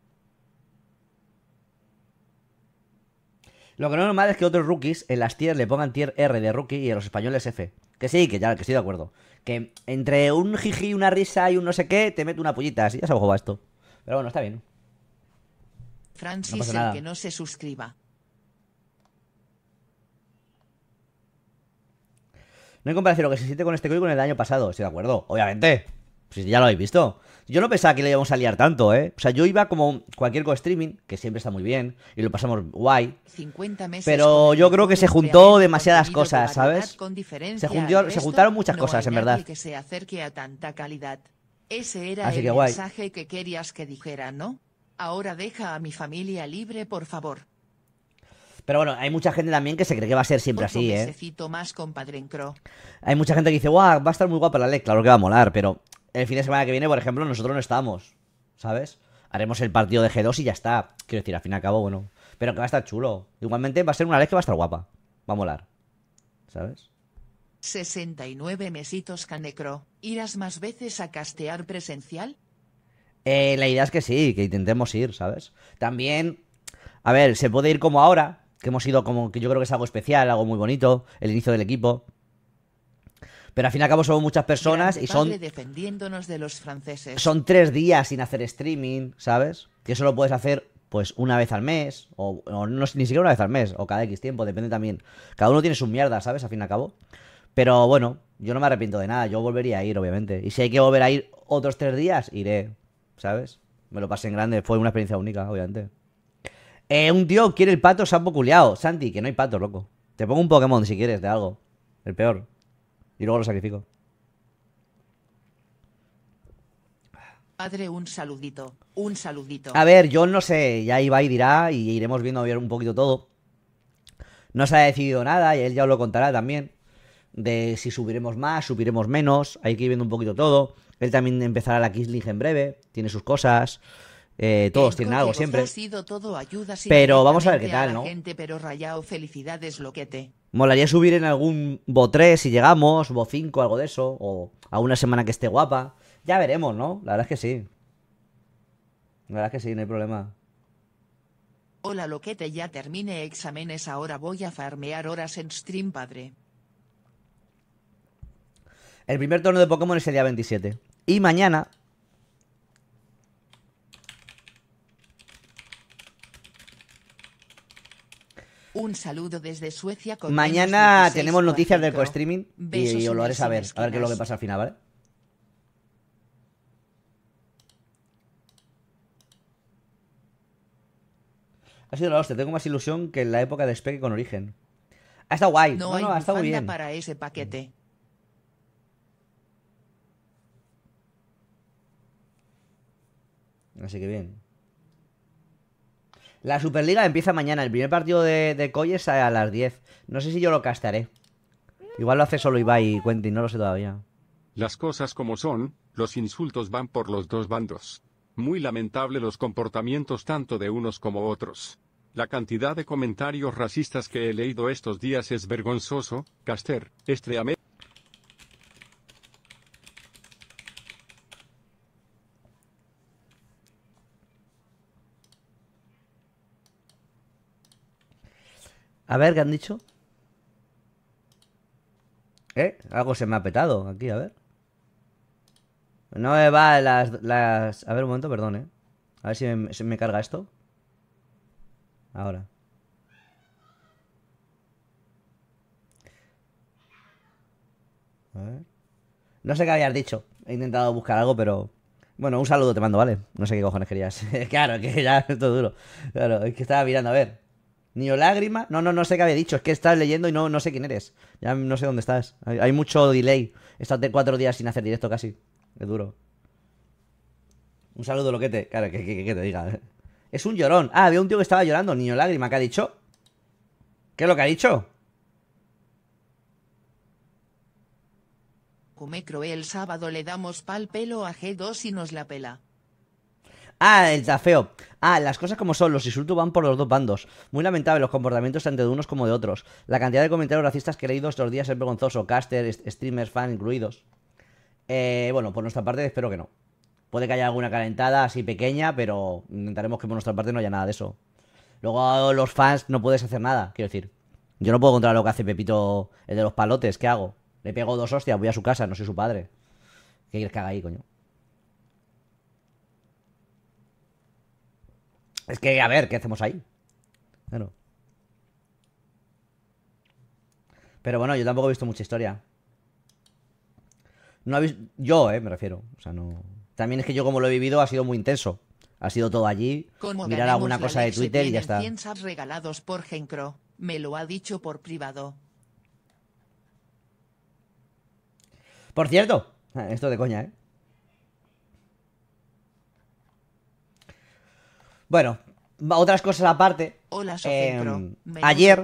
Lo que no es normal es que otros rookies en las tierras le pongan tier R de rookie y a los españoles F. Que sí, que ya, que estoy de acuerdo. Que entre un jiji, una risa y un no sé qué, te mete una pullita. Así ya se juega esto. Pero bueno, está bien. Francis, el que no se suscriba. No hay comparación lo que se siente con este código en el año pasado, estoy de acuerdo, obviamente. Pues ya lo habéis visto. Yo no pensaba que le íbamos a liar tanto, ¿eh? O sea, yo iba como cualquier co-streaming, que siempre está muy bien, y lo pasamos guay. 50 pero yo creo que se juntó demasiadas cosas, ¿sabes? Se, se, juntaron muchas cosas, en verdad. Que se acerque a tanta calidad. Ese era el mensaje que querías que dijera, ¿no? Ahora deja a mi familia libre, por favor. Pero bueno, hay mucha gente también que se cree que va a ser siempre así, ¿eh? Más, hay mucha gente que dice, guau, va a estar muy guapa la ley, claro que va a molar, pero el fin de semana que viene, por ejemplo, nosotros no estamos, ¿sabes? Haremos el partido de G2 y ya está. Quiero decir, al fin y al cabo, bueno. Pero que va a estar chulo. Igualmente va a ser una ley que va a estar guapa. Va a molar. ¿Sabes? 69 mesitos Canecro. ¿Irás más veces a castear presencial? Eh, la idea es que sí, que intentemos ir, ¿sabes? También, a ver, se puede ir como ahora, que hemos ido como que yo creo que es algo especial, algo muy bonito, el inicio del equipo. Pero al fin y al cabo somos muchas personas y son... defendiéndonos de los franceses. Son tres días sin hacer streaming, ¿sabes? Que eso lo puedes hacer pues una vez al mes, o, no, ni siquiera una vez al mes, o cada X tiempo, depende también. Cada uno tiene su mierda, ¿sabes? Al fin y al cabo. Pero bueno, yo no me arrepiento de nada, yo volvería a ir, obviamente. Y si hay que volver a ir otros tres días, iré, ¿sabes? Me lo pasé en grande, fue una experiencia única, obviamente. Eh, un tío quiere el pato ha culeado. Santi, que no hay pato, loco. Te pongo un Pokémon si quieres, de algo. El peor. Y luego lo sacrifico. Padre, un saludito. Un saludito. A ver, yo no sé. Ya iba y dirá y iremos viendo un poquito todo. No se ha decidido nada y él ya os lo contará también. De si subiremos más, subiremos menos. Hay que ir viendo un poquito todo. Él también empezará la Kisling en breve. Tiene sus cosas. Eh, todos tienen algo siempre. pero vamos a ver qué tal, ¿no? pero rayado felicidades, loquete. Molaría subir en algún Bo 3 si llegamos, Bo 5, algo de eso, o a una semana que esté guapa. Ya veremos, ¿no? La verdad es que sí. La verdad es que sí, no hay problema. Hola, loquete, ya termine exámenes, ahora voy a farmear horas en stream, padre. El primer turno de Pokémon es el día 27. Y mañana Un saludo desde Suecia. Con Mañana tenemos noticias del co-streaming y, os lo haré saber. A ver qué es lo que pasa al final, ¿vale? Ha sido la hostia, tengo más ilusión que en la época de Spec con Origen. Ha estado guay. No, no, ha estado muy bien. para ese paquete. Mm. Así que bien. La Superliga empieza mañana. El primer partido de, Colles a las 10. No sé si yo lo castaré. Igual lo hace solo Ibai y Quentin, no lo sé todavía. Las cosas como son, los insultos van por los dos bandos. Muy lamentable los comportamientos tanto de unos como otros. La cantidad de comentarios racistas que he leído estos días es vergonzoso, Caster, Estreamé. A ver, ¿qué han dicho? ¿Eh? Algo se me ha petado aquí, a ver. No me va las, las... A ver, un momento, perdón, ¿eh? A ver si me, carga esto. Ahora. A ver. No sé qué habías dicho. He intentado buscar algo, pero... Bueno, un saludo te mando, ¿vale? No sé qué cojones querías. claro, que ya esto duro. Claro, es que estaba mirando, a ver. Niño lágrima. No, no, no sé qué había dicho. Es que estás leyendo y no, no sé quién eres. Ya no sé dónde estás. Hay, mucho delay. Estás de cuatro días sin hacer directo casi. Es duro. Un saludo, loquete. Claro, que, que, que te diga. ¿eh? Es un llorón. Ah, había un tío que estaba llorando. Niño lágrima. ¿Qué ha dicho? ¿Qué es lo que ha dicho? creo el sábado le damos pal pelo a G2 y nos la pela. Ah, el tafeo. Ah, las cosas como son, los insultos van por los dos bandos. Muy lamentable los comportamientos tanto de unos como de otros. La cantidad de comentarios racistas que he leído estos días es vergonzoso, caster, streamers, fan incluidos. Eh, bueno, por nuestra parte espero que no. Puede que haya alguna calentada así pequeña, pero intentaremos que por nuestra parte no haya nada de eso. Luego los fans no puedes hacer nada, quiero decir. Yo no puedo controlar lo que hace Pepito, el de los palotes, ¿qué hago? Le pego dos hostias, voy a su casa, no soy su padre. ¿Qué quieres que haga ahí, coño? Es que, a ver, ¿qué hacemos ahí? Pero bueno, yo tampoco he visto mucha historia. No he Yo, eh, me refiero. O sea, no. También es que yo, como lo he vivido, ha sido muy intenso. Ha sido todo allí. mirar alguna cosa de Twitter y ya está. regalados por Me lo ha dicho por privado. Por cierto, esto de coña, ¿eh? Bueno, otras cosas aparte. Hola, soy Eh, em, ayer,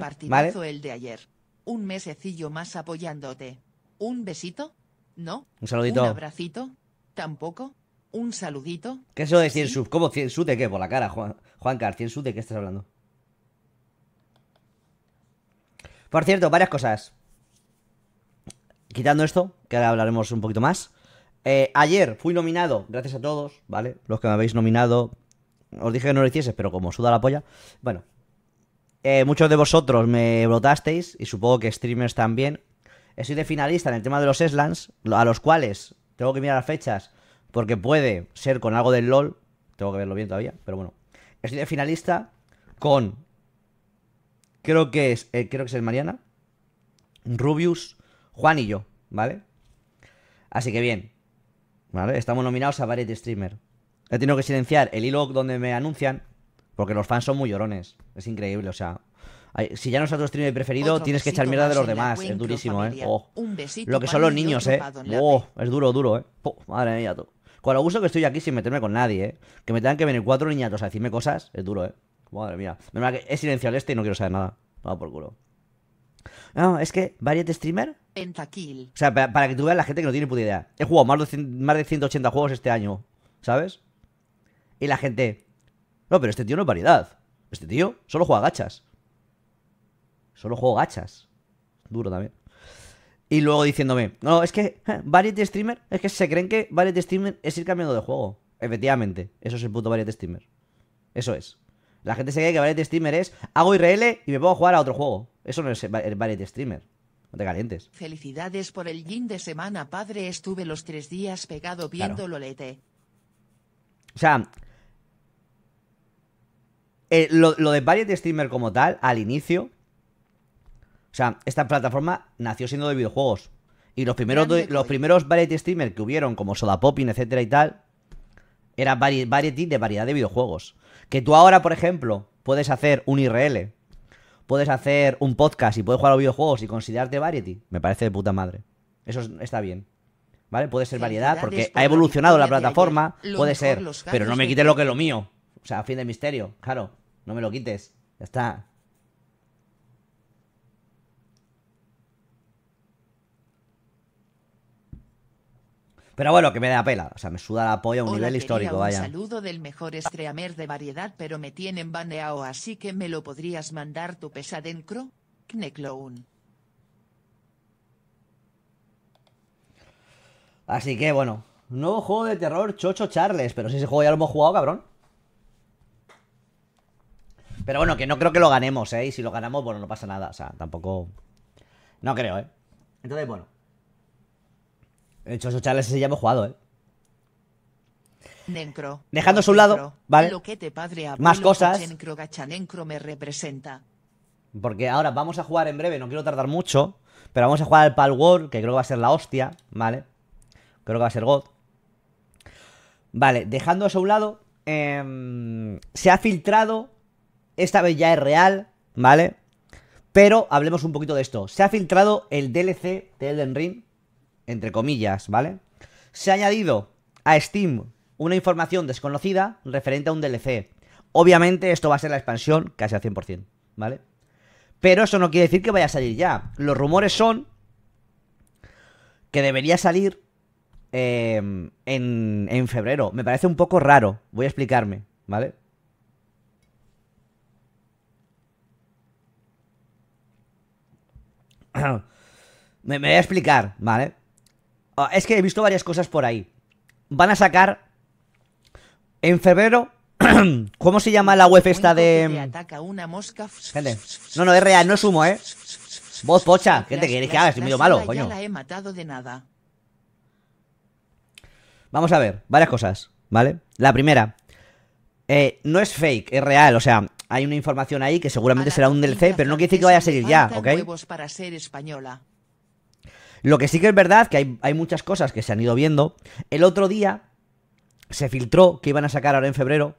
el de ayer. Un mesecillo más apoyándote. ¿Un besito? ¿No? Un saludito. ¿Un abracito? ¿Tampoco? ¿Un saludito? ¿Qué es eso de 100 ¿Cómo 100 de qué? Por la cara, Juan, Juan de qué estás hablando. Por cierto, varias cosas. Quitando esto, que ahora hablaremos un poquito más. Eh, ayer fui nominado, gracias a todos, ¿vale? Los que me habéis nominado, os dije que no lo hiciese, pero como suda la polla. Bueno, eh, muchos de vosotros me brotasteis y supongo que streamers también. estoy de finalista en el tema de los Eslands, a los cuales tengo que mirar las fechas porque puede ser con algo del LOL. Tengo que verlo bien todavía, pero bueno. Estoy de finalista con. Creo que es. Eh, creo que es el Mariana. Rubius, Juan y yo, ¿vale? Así que bien. ¿Vale? Estamos nominados a Variety Streamer. He tenido que silenciar el hilo donde me anuncian. Porque los fans son muy llorones. Es increíble, o sea. si ya no es tu streamer preferido, tienes que echar mierda de los demás. Es durísimo, ¿eh? Oh. Lo que son los niños, ¿eh? Oh, es duro, duro, ¿eh? madre mía, tú. Con lo gusto que estoy aquí sin meterme con nadie, ¿eh? Que me tengan que venir cuatro niñatos a decirme cosas, es duro, ¿eh? Madre mía. Es es este y no quiero saber nada. no por culo. No, es que Variate Streamer. Pentakill. O sea, para, que tú veas la gente que no tiene puta idea. He jugado más más de 180 juegos este año, ¿sabes? Y la gente, no, pero este tío no es variedad. Este tío solo juega gachas. Solo juego gachas. Duro también. Y luego diciéndome, no, es que eh, Variety Streamer, es que se creen que Variety Streamer es ir cambiando de juego. Efectivamente, eso es el puto Variety Streamer. Eso es. La gente se cree que Variety Streamer es hago IRL y me puedo jugar a otro juego. Eso no es el Variety Streamer. No te calientes. Felicidades por el gin de semana, padre. Estuve los tres días pegado viendo Lolete. O sea, eh, lo, de Variety Streamer como tal, al inicio. O sea, esta plataforma nació siendo de videojuegos. Y los primeros, los primeros Variety Streamer que hubieron, como Soda Popping, etcétera y tal, era Variety de variedad de videojuegos. Que tú ahora, por ejemplo, puedes hacer un IRL, puedes hacer un podcast y puedes jugar a los videojuegos y considerarte Variety. Me parece de puta madre. Eso está bien. ¿Vale? Puede ser variedad porque ha evolucionado la plataforma, puede ser, pero no me quites lo que es lo mío. O sea, fin de misterio, claro. No me lo quites. Ya está. Pero bueno, que me da pela. O sea, me suda la polla a un nivel histórico, un saludo del mejor streamer de variedad, pero me tienen baneado, así que me lo podrías mandar tu pesadencro, Kneclown. Así que bueno, nuevo juego de terror, Chocho Charles. Pero si ese juego ya lo hemos jugado, cabrón. Pero bueno, que no creo que lo ganemos, ¿eh? Y si lo ganamos, bueno, no pasa nada. O sea, tampoco... No creo, ¿eh? Entonces, bueno. De hecho, esos charles se ya jugado, ¿eh? Nencro. Dejando a un lado, ¿vale? Más cosas. me representa. Porque ahora vamos a jugar en breve, no quiero tardar mucho. Pero vamos a jugar al Pal World, que creo que va a ser la hostia, ¿vale? Creo que va a ser God. Vale, dejando eso a un lado, em, se ha filtrado esta vez ya es real, ¿vale? Pero hablemos un poquito de esto. Se ha filtrado el DLC de Elden Ring, entre comillas, ¿vale? Se ha añadido a Steam una información desconocida referente a un DLC. Obviamente esto va a ser la expansión casi al 100%, ¿vale? Pero eso no quiere decir que vaya a salir ya. Los rumores son que debería salir eh, en febrero. Me parece un poco raro. Voy a explicarme, ¿vale? me, voy a explicar, ¿vale? Ah, es que he visto varias cosas por ahí. Van a sacar en febrero. ¿Cómo se llama la web esta de.? una mosca. Gente, no, no, es real, no es humo, ¿eh? Voz pocha, ¿qué te quieres que haga? Estoy medio malo, coño. he matado de nada. Vamos a ver, varias cosas, ¿vale? La primera, eh, no es fake, es real, o sea, hay una información ahí que seguramente será un DLC, pero no quiere decir que vaya a seguir ya, ¿ok? para ser española. Lo que sí que es verdad que hay, muchas cosas que se han ido viendo. El otro día se filtró que iban a sacar ahora en febrero.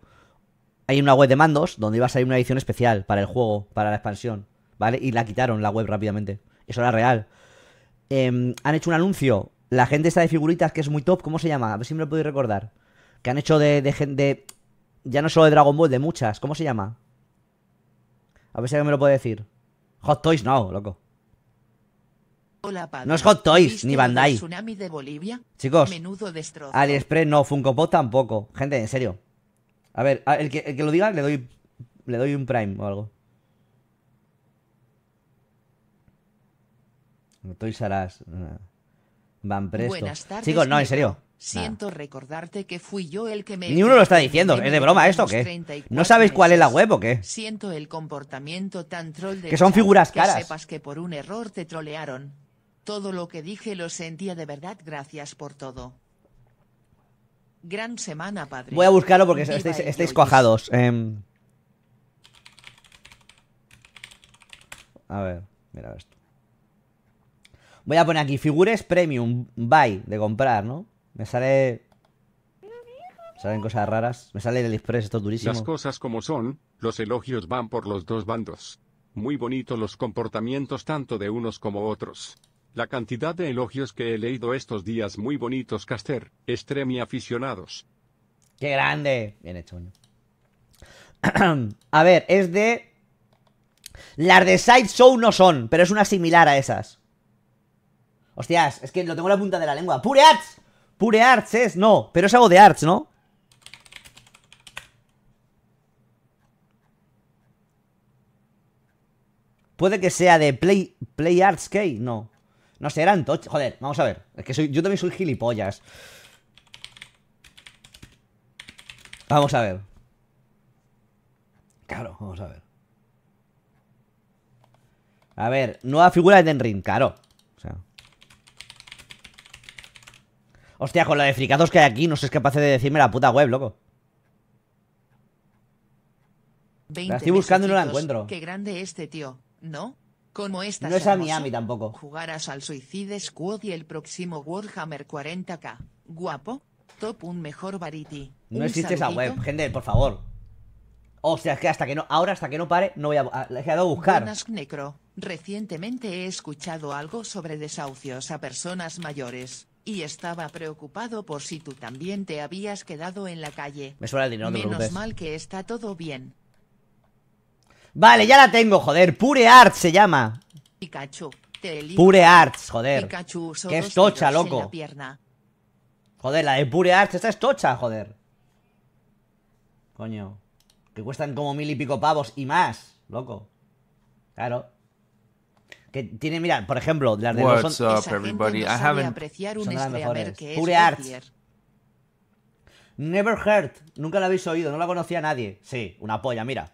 Hay una web de mandos donde iba a salir una edición especial para el juego, para la expansión, ¿vale? Y la quitaron la web rápidamente. Eso era real. Em, han hecho un anuncio. La gente está de figuritas que es muy top. ¿Cómo se llama? A ver si me lo podéis recordar. Que han hecho de, gente de, Ya no solo de Dragon Ball, de muchas. ¿Cómo se llama? A ver si alguien me lo puede decir. Hot Toys no, loco. No es Hot Toys, ni Bandai. Chicos, Menudo destrozo. AliExpress no, Funko Pop tampoco. Gente, en serio. A ver, el que, lo diga le doy, le doy un Prime o algo. Hot Toys harás. Van Presto. Chicos, no, en serio. Siento recordarte que fui yo el que me... Ni uno lo está diciendo, es de broma esto, ¿qué? ¿No sabéis cuál es la web o qué? Siento el comportamiento tan troll de... Que son figuras caras. Que sepas que por un error te trolearon. Todo lo que dije lo sentía de verdad, gracias por todo. Gran semana, padre. Voy a buscarlo porque estáis, estáis em. A ver, mira esto. Voy a poner aquí figures premium, buy, de comprar, ¿no? Me sale... Salen cosas raras. Me sale del express, esto durísimo. Las cosas como son, los elogios van por los dos bandos. Muy bonitos los comportamientos tanto de unos como otros. La cantidad de elogios que he leído estos días muy bonitos, Caster, extremi aficionados. ¡Qué grande! Bien hecho, a ver, es de... Las de Side Show no son, pero es una similar a esas. Hostias, es que lo tengo en la punta de la lengua. ¡Pureats! Pure Arts es, no, pero es algo de Arts, ¿no? Puede que sea de Play, Play Arts Key, no. No sé, eran Joder, vamos a ver. Es que soy, yo también soy gilipollas. Vamos a ver. Claro, vamos a ver. A ver, nueva figura de Denrin claro. Hostia, con la de fricazos que hay aquí, no sé, es capaz de decirme la puta web, loco. La estoy buscando y no la encuentro. Qué grande este tío, ¿no? Como esta No es a Miami tampoco. Jugarás al Suicide Squad y el próximo Warhammer 40k. Guapo. Top un mejor variety. No existe esa web, gente, por favor. O sea, es que hasta que no, ahora hasta que no pare, no voy a, dejar he buscar. Buenas, Necro. Recientemente he escuchado algo sobre desahucios a personas mayores y estaba preocupado por si tú también te habías quedado en la calle. Me suena el dinero, Menos mal que está todo bien. Vale, ya la tengo, joder. Pure Arts se llama. Pikachu, Pure Arts, joder. Que es tocha, loco. Joder, la de Pure Arts, esta es tocha, joder. Coño. Que cuestan como mil y pico pavos y más, loco. Claro. Que tiene, mira, por ejemplo, las de What's up, No I apreciar un son Pure art. Never heard. Nunca la habéis oído. No la conocía nadie. Sí, una polla, mira.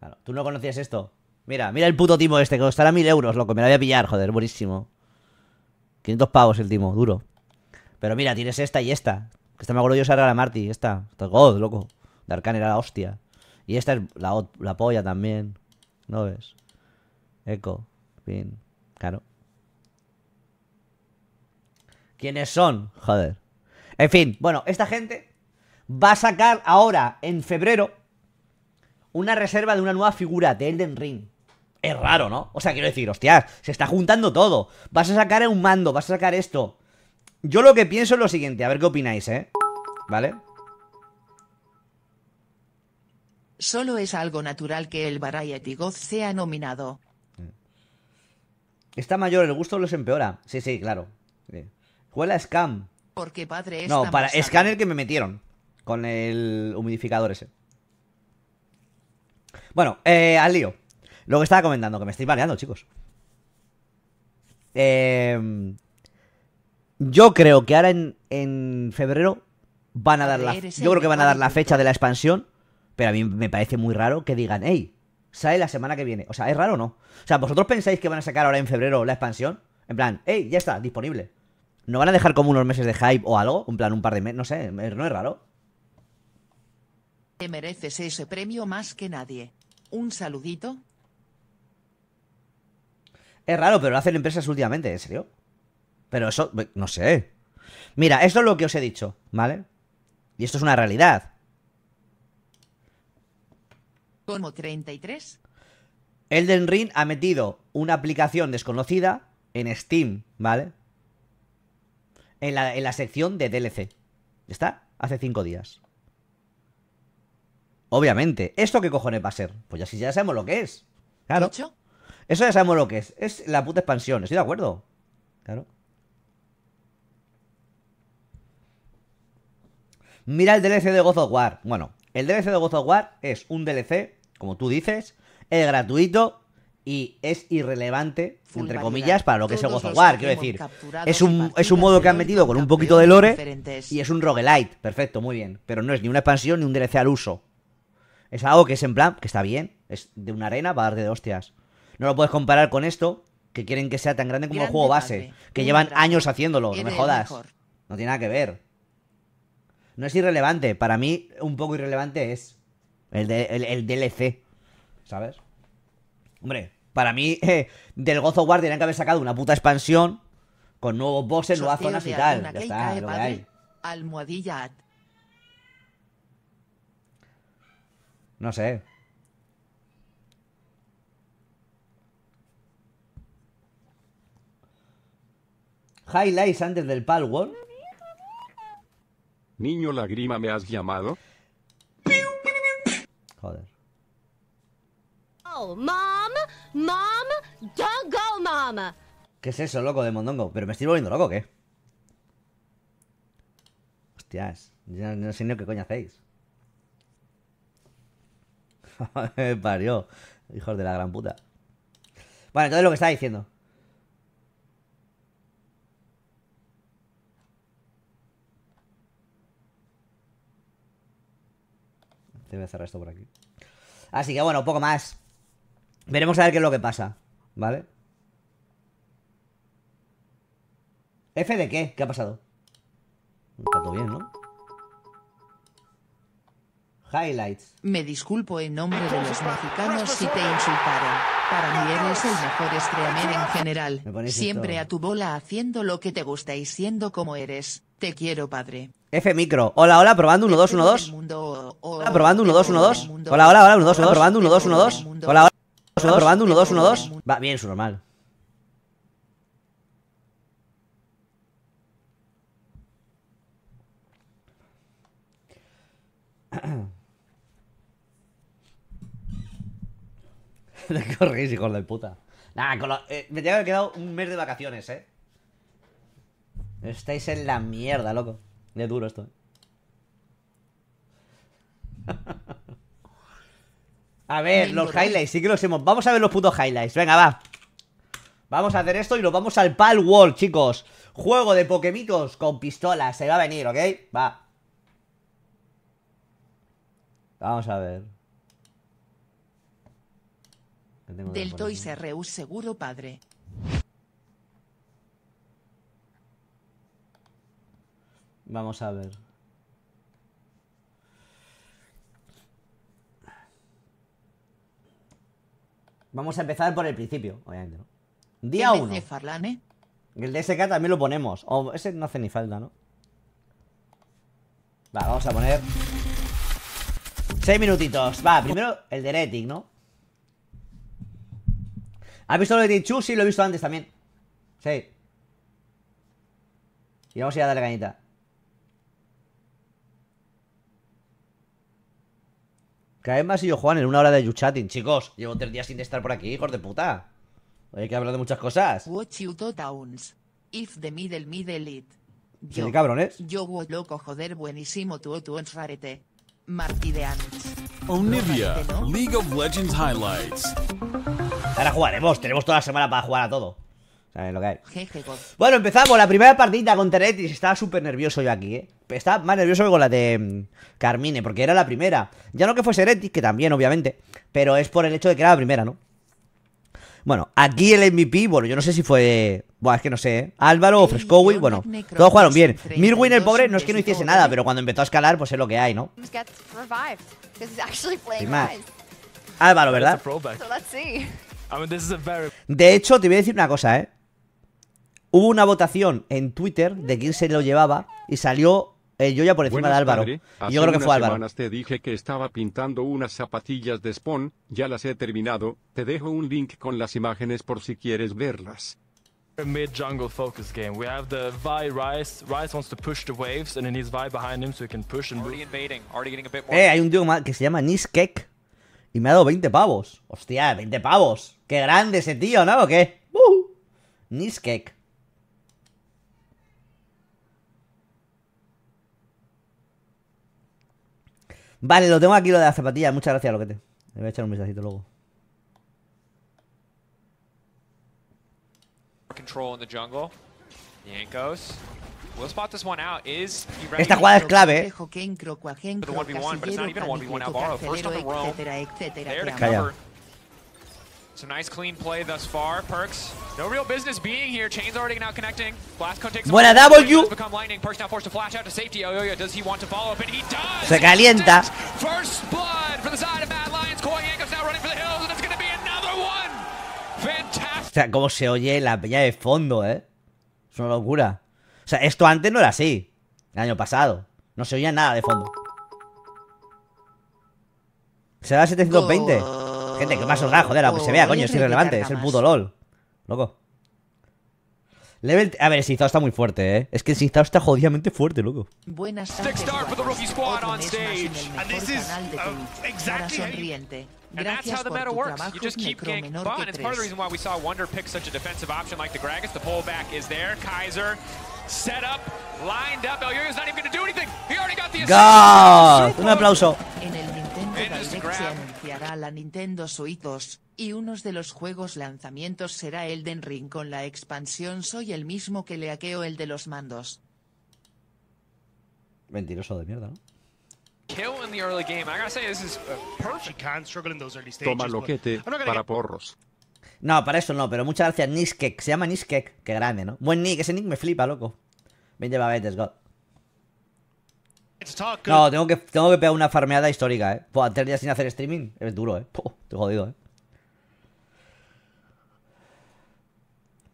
Claro, tú no conocías esto. Mira, mira el puto timo este, que costará mil euros, loco. Me la voy a pillar, joder, buenísimo. 500 pavos el timo, duro. Pero mira, tienes esta y esta. Esta me acuerdo yo, la Marty. Esta, esta God, loco. Darkan era la hostia. Y esta es la, la polla también. ¿No ves? Eco. Claro. ¿Quiénes son? Joder. En fin, bueno, esta gente va a sacar ahora, en febrero, una reserva de una nueva figura de Elden Ring. Es raro, ¿no? O sea, quiero decir, hostias, se está juntando todo. Vas a sacar un mando, vas a sacar esto. Yo lo que pienso es lo siguiente, a ver qué opináis, ¿eh? ¿Vale? Solo es algo natural que el Variety God sea nominado. Está mayor, el gusto los empeora. Sí, sí, claro. Sí. la Scam. Porque padre es. No, para Scanner que me metieron. Con el humidificador ese. Bueno, eh, al lío. Lo que estaba comentando, que me estáis baleando, chicos. Eh, yo creo que ahora en, en febrero van a dar la. Yo creo que van a dar la fecha de la expansión. Pero a mí me parece muy raro que digan, hey, Sale la semana que viene. O sea, es raro, ¿no? O sea, ¿vosotros pensáis que van a sacar ahora en febrero la expansión? En plan, hey, ya está, disponible. ¿No van a dejar como unos meses de hype o algo? En plan, un par de meses, no sé, no es raro. Te mereces ese premio más que nadie. Un saludito. Es raro, pero lo hacen empresas últimamente, ¿en serio? Pero eso, no sé. Mira, esto es lo que os he dicho, ¿vale? Y esto es una realidad. Como 33. Elden Ring ha metido una aplicación desconocida en Steam, ¿vale? En la, en la sección de DLC. Está hace 5 días. Obviamente. ¿Esto qué cojones va a ser? Pues ya ya sabemos lo que es. Claro. Eso ya sabemos lo que es. Es la puta expansión, estoy de acuerdo. Claro. Mira el DLC de God of War. Bueno, el DLC de God of War es un DLC como tú dices, es gratuito y es irrelevante, entre comillas, para lo que es el God War. Quiero decir, es un, modo que han metido con un poquito de lore y es un roguelite. Perfecto, muy bien. Pero no es ni una expansión ni un DLC al uso. Es algo que es en plan, que está bien, es de una arena para darte de hostias. No lo puedes comparar con esto, que quieren que sea tan grande como el juego base, que llevan años haciéndolo, no me jodas. No tiene nada que ver. No es irrelevante, para mí un poco irrelevante es. El, el, DLC. ¿Sabes? Hombre, para mí, eh, del gozo of War tenían que haber sacado una puta expansión con nuevos bosses, nuevas zonas y tal. Ya está, Almohadilla. No sé. Highlights antes del Palworld. Niño lágrima, ¿me has llamado? Joder. Oh, mom, mom, don't go, mom. ¿Qué es eso, loco, de mondongo? ¿Pero me estoy volviendo loco qué? Hostias, Yo no sé ni qué coño hacéis. me parió, hijos de la gran puta. Bueno, entonces lo que estaba diciendo. cerrar esto por aquí. Así que bueno, poco más. Veremos a ver qué es lo que pasa, ¿vale? ¿F de qué? ¿Qué ha pasado? Está todo bien, ¿no? Highlights. Me disculpo en nombre de los mexicanos si te insultaron. Para mí eres el mejor streamer en general. Siempre a tu bola haciendo lo que te gusta y siendo como eres. Te quiero, padre. F micro. Hola, hola, probando 1 2 1 2. Hola, probando 1 2 1 2. Hola, hola, hola, 1 2 1 2. Probando 1 2 1 2. Hola, hola. Probando 1 2 1 2. Va bien, su normal. ¿De qué reís, de puta? Nada, eh, me tengo que haber quedado un mes de vacaciones, eh. Estáis en la mierda, loco duro esto, eh. A ver, los highlights, sí que los hemos. Vamos a ver los putos highlights. Venga, va. Vamos a hacer esto y nos vamos al Pal World, chicos. Juego de pokemitos con pistolas. Se va a venir, ¿ok? Va. Vamos a ver. Del se RU seguro, padre. Vamos a ver. Vamos a empezar por el principio, obviamente. ¿no? Día 1. Farlane ¿eh? El SK también lo ponemos. O ese no hace ni falta, ¿no? Va, vamos a poner. 6 minutitos. Va, primero el de ¿no? ¿Has visto lo de Tichu? Sí, lo he visto antes también. Sí. Y vamos a ir a darle cañita. Cae más y yo, Juan, en una hora de Yuchatin. Chicos, llevo tres días sin estar por aquí, hijos de puta. Hay que hablar de muchas cosas. If the middle ¿Qué cabrones? Yo, loco, joder, buenísimo League of Legends Highlights. Ahora jugaremos, tenemos toda la semana para jugar a todo. lo que hay? Bueno, empezamos la primera partida con Teretis. Estaba súper nervioso yo aquí, ¿eh? estaba más nervioso que con la de mm, Carmine, porque era la primera. Ya no que fue Heretic, que también, obviamente, pero es por el hecho de que era la primera, ¿no? Bueno, aquí el MVP, bueno, yo no sé si fue. Buah, es que no sé, ¿eh? Álvaro o Frescowi, bueno, todos jugaron bien. Mirwin, el pobre, no es que no hiciese nada, pero cuando empezó a escalar, pues es lo que hay, ¿no? Álvaro, ¿verdad? De hecho, te voy a decir una cosa, ¿eh? Hubo una votación en Twitter de quién se lo llevaba y salió eh, yo ya por encima de Álvaro. Y yo creo que fue Álvaro. Semanas te dije que estaba pintando unas zapatillas de Spawn, ya las he terminado. Te dejo un link con las imágenes por si quieres verlas. Mid focus game. Rice. wants to push the waves, and push and. Already Eh, hay un tío que se llama Niskek y me ha dado 20 pavos. Hostia, 20 pavos. Qué grande ese tío, ¿no? ¿O qué? Uh Niskek. Vale, lo tengo aquí lo de las zapatillas. Muchas gracias, Loquete. Le voy a echar un besacito luego. Esta jugada es clave, So nice clean play thus far. Perks, no real business being here. Chain's already now connecting. Blasco takes Buena W. Become lightning. Perks now forced to flash out to safety. Oyoya, does he want to follow up? And he does. Se calienta. First blood for the side of Mad Lions. Koyanko's now running for the hills, and it's going to be another one. Fantastic. O sea, cómo se oye la peña de fondo, ¿eh? Es una locura. O sea, esto antes no era así. El año pasado. No se oía nada de fondo. ¿Será 720? gente, que más os da, joder, aunque se vea, coño, es irrelevante, es el puto LOL. Loco. Level... A ver, Sinzao está muy fuerte, ¿eh? Es que Sinzao está jodidamente fuerte, loco. Buenas tardes. Uh, sonriente. Gracias por tu trabajo, you just keep getting fun. It's part of the reason why we saw Wonder pick such a defensive option like the Gragas. The pullback is there. Kaiser set up, lined up. El not even going to do anything. He already got the assist. Un aplauso. En el anunciará la Nintendo Switch y unos de los juegos lanzamientos será Elden Ring con la expansión Soy el mismo que le hackeo el de los mandos. Mentiroso de mierda, ¿no? Toma loquete para porros. No, para eso no, pero muchas gracias Niskek. Se llama Niskek, que grande, ¿no? Buen Nick, ese Nick me flipa, loco. Bien lleva Betes no, tengo que, tengo que pegar una farmeada histórica, eh. Pues tres días sin hacer streaming es duro, eh. Te estoy jodido, eh.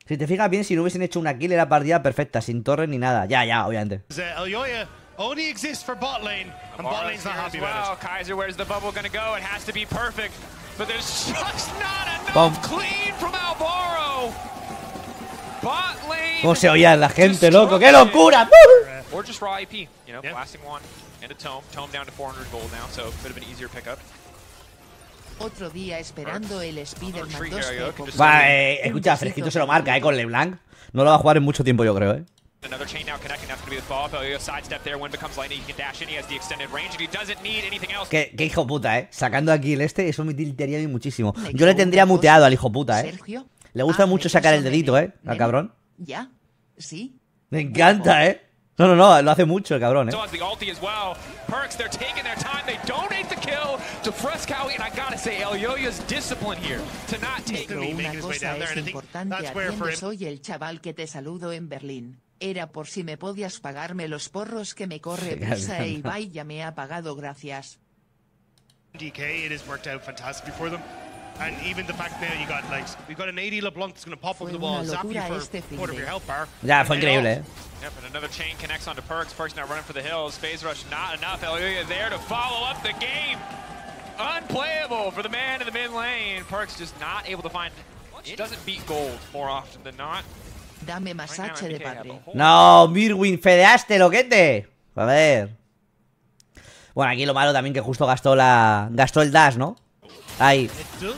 Si te fijas bien, si no hubiesen hecho una kill era partida perfecta, sin torre ni nada. Ya, ya, obviamente. only exists for bot se oía la gente, loco? ¡Qué locura! raw one Otro día esperando el spider Va, eh, escucha, Fresquito se lo marca, eh, con LeBlanc. No lo va a jugar en mucho tiempo, yo creo, eh. Oh, Qué, hijo puta, eh. Sacando aquí el este, eso me a mí muchísimo. Yo le tendría muteado al hijo puta, eh. Sergio, Le gusta ah, mucho sacar el dedito, eh, al cabrón. Ya, sí. Me encanta, eh. No, no, no, lo hace mucho el cabrón, eh. Perks, they're taking their time. They donate the kill to Frescali, and I gotta say, El Yoya's discipline here to not take Pero una cosa es importante, Soy el chaval que te saludo en Berlín. Era por si me podías pagarme los porros que me corre Pisa e Ibai ya me ha pagado, gracias. DK, it has worked out fantastic for them. And even the fact that you got like we've got an 80 LeBlanc that's going to pop Fue over the wall, zap you for este quarter of your health bar. Ya, fue increíble. Eh. Yep, and another chain connects onto Perks. Perks now running for the hills. Phase rush not enough. Illyria there to follow up the game. Unplayable for the man in the mid lane. Perks just not able to find. It doesn't beat gold more often than not. Dame más right H de padre. No, Mirwin, fedeaste, loquete. A ver. Bueno, aquí lo malo también que justo gastó la. gastó el dash, ¿no? Ahí. Oh,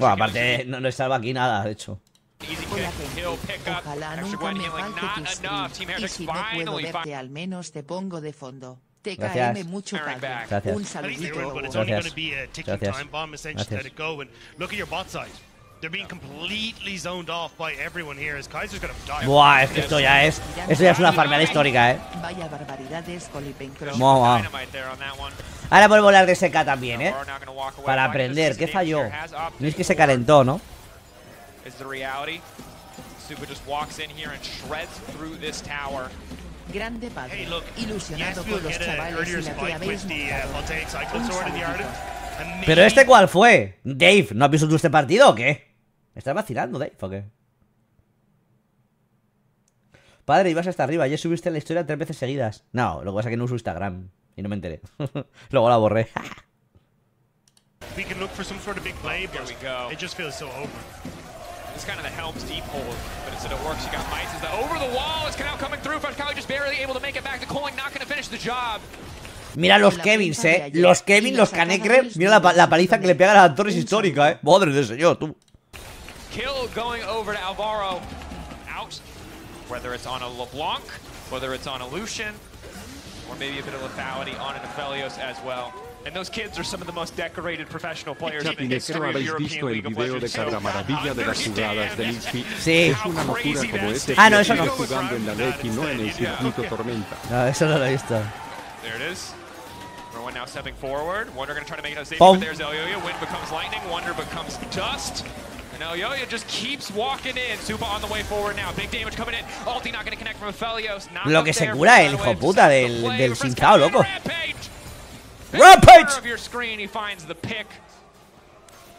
bueno, aparte, no, no salva aquí nada, de hecho. Ojalá nunca me falte tu Y si no al menos te pongo de fondo. Te Gracias. mucho Gracias. Un saludito. Gracias. Gracias. Gracias. They're being completely zoned off by everyone here as Kaiser's gonna die. Buah, es que esto ya es. Esto ya es una farmeada histórica, eh. Vaya barbaridades, wow, wow. Ahora vuelvo a hablar de SK también, eh. Para aprender, ¿qué falló? No es que se calentó, ¿no? Super just walks in here and shreds through this tower. Grande padre, ilusionado con los chavales y la que habéis uh, Pero este cuál fue? Dave, ¿no has visto tú este partido o qué? ¿Estás vacilando, Dave, o qué? Padre, ibas hasta arriba. ya subiste la historia tres veces seguidas. No, lo que pasa es que no uso Instagram. Y no me enteré. Luego la borré. we can look for some sort of big play, but we go. it just feels so open. It's kind of the helm's deep hole, but instead it works, you got Mites. over the wall is Canal coming through, but Canal just barely able to make it back. The Colling not going to finish the job. Mira los Kevins, eh. Los Kevin, los Canecre. Mira la, la paliza que le pega a las Torres históricas, eh. Madre del señor, tú. Kill going over to Alvaro. Out. Whether it's on a LeBlanc, whether it's on a Lucian, or maybe a bit of lethality on an Aphelios as well. And those kids are some of the most decorated professional players in the history of European League of Legends. So, maravilla de las uh, jugadas del Infi. Sí. Es una locura como este. Ah, no, eso no. jugando en la Leki, no en el circuito Tormenta. No, eso no lo he visto. There it is. Everyone now stepping forward. Wonder going to try to make it a safety, but there's Elioya. Wind becomes lightning. Wonder becomes dust. No, Yo-Yo just keeps walking in. Supa on the way forward now. Big damage coming in. Ulti not gonna connect from Aphelios. Not Lo que se cura el hijo puta del, del loco. Rampage! Rampage! Of your screen, he finds the pick.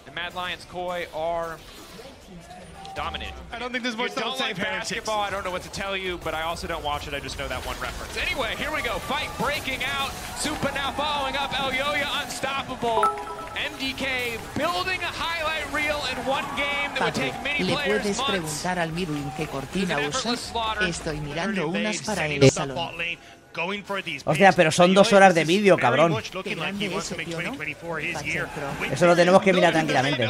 The Mad Lions Koi are dominant. I don't think there's much don't like basketball. I don't know what to tell you, but I also don't watch it. I just know that one reference. Anyway, here we go. Fight breaking out. Supa now following up. El Yoya unstoppable. MDK building a highlight reel in one game that would take many ¿le puedes preguntar al Mirwin qué cortina usa? Estoy mirando unas para el salón. Hostia, pero son dos horas de vídeo, cabrón. Eso lo tenemos que mirar tranquilamente.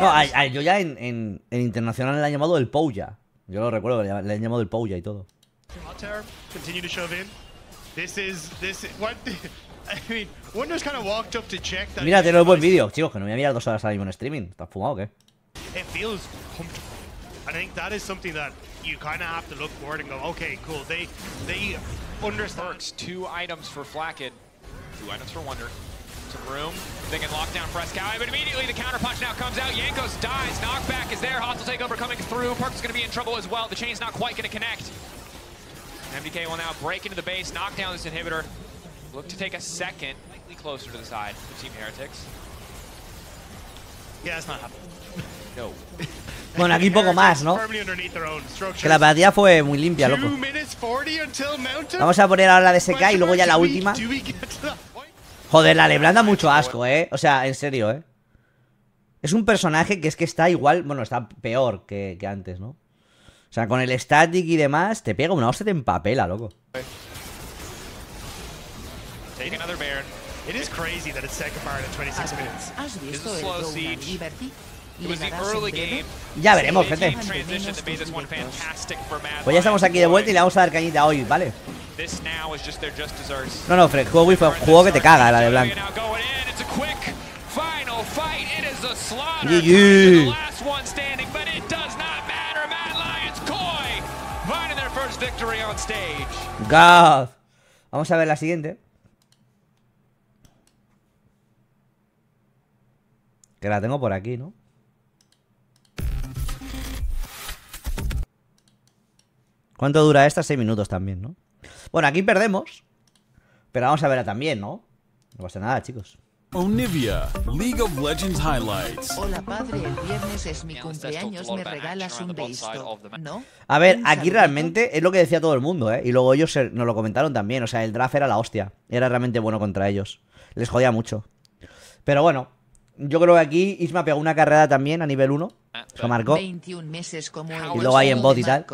No, yo ya en, en, internacional le han llamado el Pouya. Yo lo recuerdo, le, han llamado el Pouya y todo. Mira, tenemos buen vídeo, chicos, que no voy a mirar dos horas al mismo streaming. ¿Estás fumado o qué? And I think that is something that you kind of have to look forward and go, okay, cool. They they understand. Perks, two items for Flakid. two items for Wonder. Some room. They can lock down Frescao, but immediately the counter punch now comes out. Yankos dies. Knockback is there. Hostile takeover coming through. Perks is going to be in trouble as well. The chain's not quite going to connect. MDK will now break into the base, knock down this inhibitor. Look to take a second, slightly closer to the side for Team Heretics. Yeah, that's not happening. No. Bueno, aquí poco más, ¿no? Que la partida fue muy limpia, loco. Vamos a poner ahora la de SK y luego ya la última. Joder, la Leblanc da mucho asco, ¿eh? O sea, en serio, ¿eh? Es un personaje que es que está igual, bueno, está peor que, antes, ¿no? O sea, con el static y demás, te pega una hostia de empapela, loco. ¿Has visto ya veremos, gente. Pues ya estamos aquí de vuelta y le vamos a dar cañita hoy, ¿vale? No, no, Fred, juego que te caga la de Blanc. God. Vamos a ver la siguiente. Que la tengo por aquí, ¿no? ¿Cuánto dura esta? Seis minutos también, ¿no? Bueno, aquí perdemos. Pero vamos a verla también, ¿no? No pasa nada, chicos. League of Legends Highlights. Hola padre, el viernes es mi cumpleaños, me regalas un ¿no? A ver, aquí realmente es lo que decía todo el mundo, ¿eh? Y luego ellos nos lo comentaron también, o sea, el draft era la hostia. Era realmente bueno contra ellos. Les jodía mucho. Pero bueno, yo creo que aquí Isma pegó una carrera también a nivel 1. Ah, eso marcó. Y luego hay en bot y tal.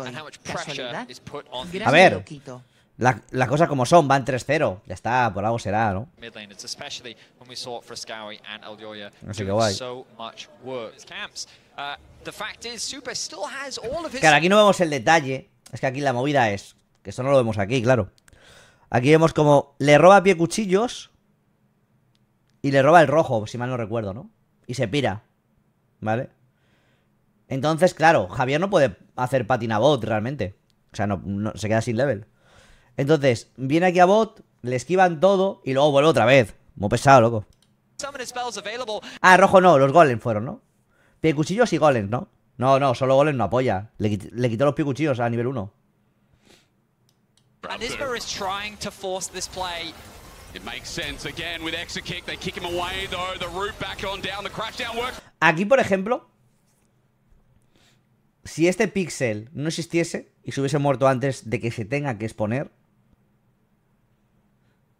A ver, las cosas como son, van 3-0. Ya está, por algo será, ¿no? Así que guay. Uh, claro, aquí no vemos el detalle. Es que aquí la movida es... Que esto no lo vemos aquí, claro. Aquí vemos como le roba pie cuchillos y le roba el rojo, si mal no recuerdo, ¿no? Y se pira, ¿vale? Entonces, claro, Javier no puede hacer patina bot realmente. O sea, no, se queda sin level. Entonces, viene aquí a bot, le esquivan todo y luego vuelve otra vez. Muy pesado, loco. Ah, rojo no, los golems fueron, ¿no? Picuchillos y golems, ¿no? No, no, solo golems no apoya. Le, quitó los picuchillos a nivel 1. Aquí, por ejemplo, si este pixel no existiese y se hubiese muerto antes de que se tenga que exponer,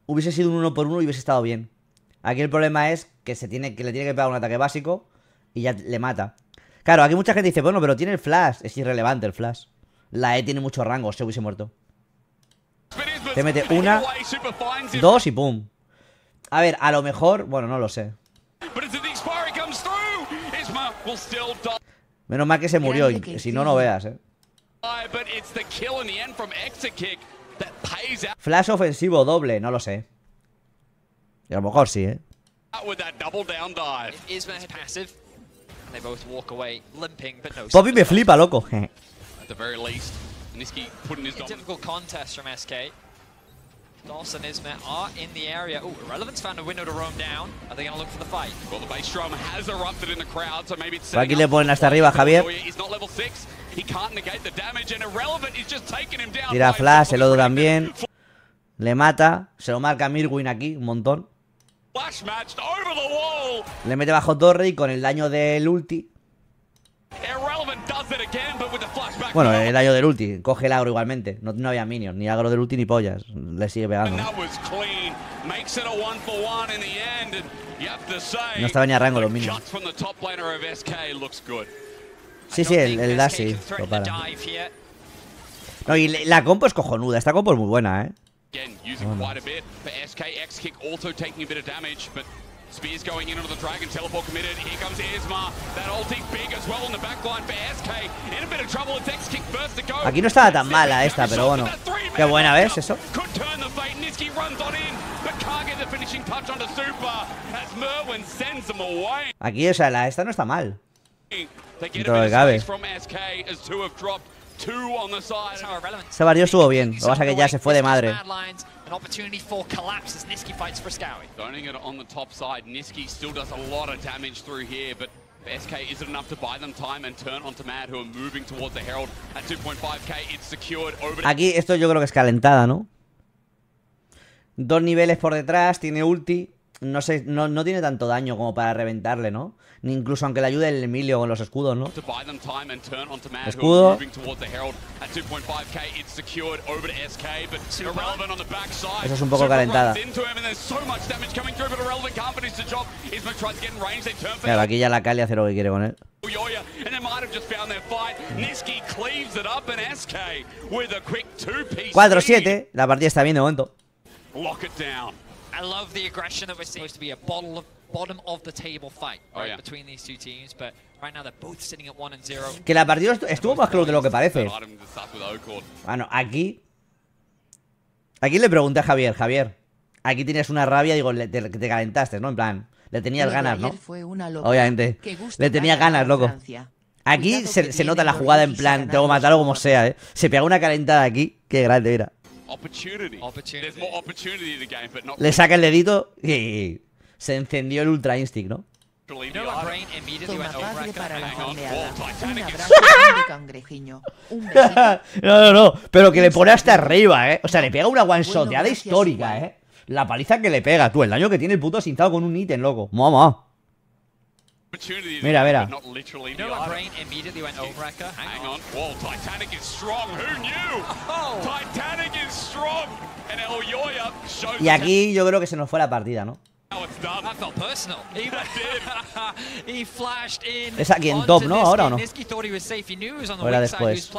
hubiese sido un uno por uno y hubiese estado bien. Aquí el problema es que, se tiene, que le tiene que pegar un ataque básico y ya le mata. Claro, aquí mucha gente dice, bueno, pero tiene el flash. Es irrelevante el flash. La E tiene mucho rango, se hubiese muerto. Te mete una, dos y pum. A ver, a lo mejor, bueno, no lo sé. Menos mal que se murió, si no, no veas, eh. Flash ofensivo doble, no lo sé. Y a lo mejor sí, eh. Bobby me flipa, loco. Dawson Ismet are in the area. Oh, Irrelevance found a window to roam down. Are they going to look for the fight? Well, the bass drum has erupted in the crowd, so maybe it's Aquí le ponen hasta arriba, Javier. He's not level 6. He can't negate the damage and Irrelevant is just taking him down. Tira flash, el Odo también. Le mata, se lo marca Mirwin aquí, un montón. Flash matched over the wall. Le mete bajo torre y con el daño del ulti bueno, el daño del ulti, coge el agro igualmente. No, no, había minions, ni agro del ulti ni pollas. Le sigue pegando. No estaba ni a rango los minions. Sí, sí, el, No, y la compo es cojonuda. Esta compo es muy buena, eh. Spears going in into the Dragon, teleport committed. Here comes Esma. That ulti big as well on the back line for SK. In a bit of trouble, it's X kick first to go. Aquí no estaba tan mala esta, pero bueno. Qué buena vez eso. Could turn the fate. Niski runs on in, but can't get the finishing touch onto Super as Merwin sends them away. Aquí, o sea, la esta no está mal. Todo el cabe. Ese barrio estuvo bien, lo que pasa que ya se fue de madre. An opportunity for collapse as Niski fights Friskawi. Zoning it on the top side. Niski still does a lot of damage through here, but SK isn't enough to buy them time and turn onto Mad, who are moving towards the Herald. At 2.5k, it's secured over... Aquí esto yo creo que es calentada, ¿no? Dos niveles por detrás, tiene ulti. No sé, no, no tiene tanto daño como para reventarle, ¿no? ni incluso aunque le ayude el Emilio con los escudos, ¿no? Escudo. Eso es un poco calentada. Claro, aquí ya la Cali hace lo que quiere con él. 4-7. La partida está bien de momento. Lock it down. I love the aggression that we're supposed que la partida estuvo más close de lo que parece. Bueno, aquí... Aquí le pregunté a Javier, Javier, aquí tienes una rabia, digo, te, te calentaste, ¿no? En plan, le tenías ganas, ¿no? Obviamente. Le tenía ganas, loco. Aquí se, se, nota la jugada en plan, tengo que matarlo como sea, ¿eh? Se pega una calentada aquí, qué grande, mira. Le saca el dedito y se encendió el Ultra Instinct, ¿no? No, no, no. Pero que le pone hasta arriba, ¿eh? O sea, le pega una one histórica, ¿eh? La paliza que le pega, tú. El daño que tiene el puto asintado con un ítem, loco. Mamá. Mira, mira. Y aquí yo creo que se nos fue la partida, ¿no? o titular. That felt personal. He did. He flashed in. Es alguien Dob, ¿no? Ahora o no. Hola, después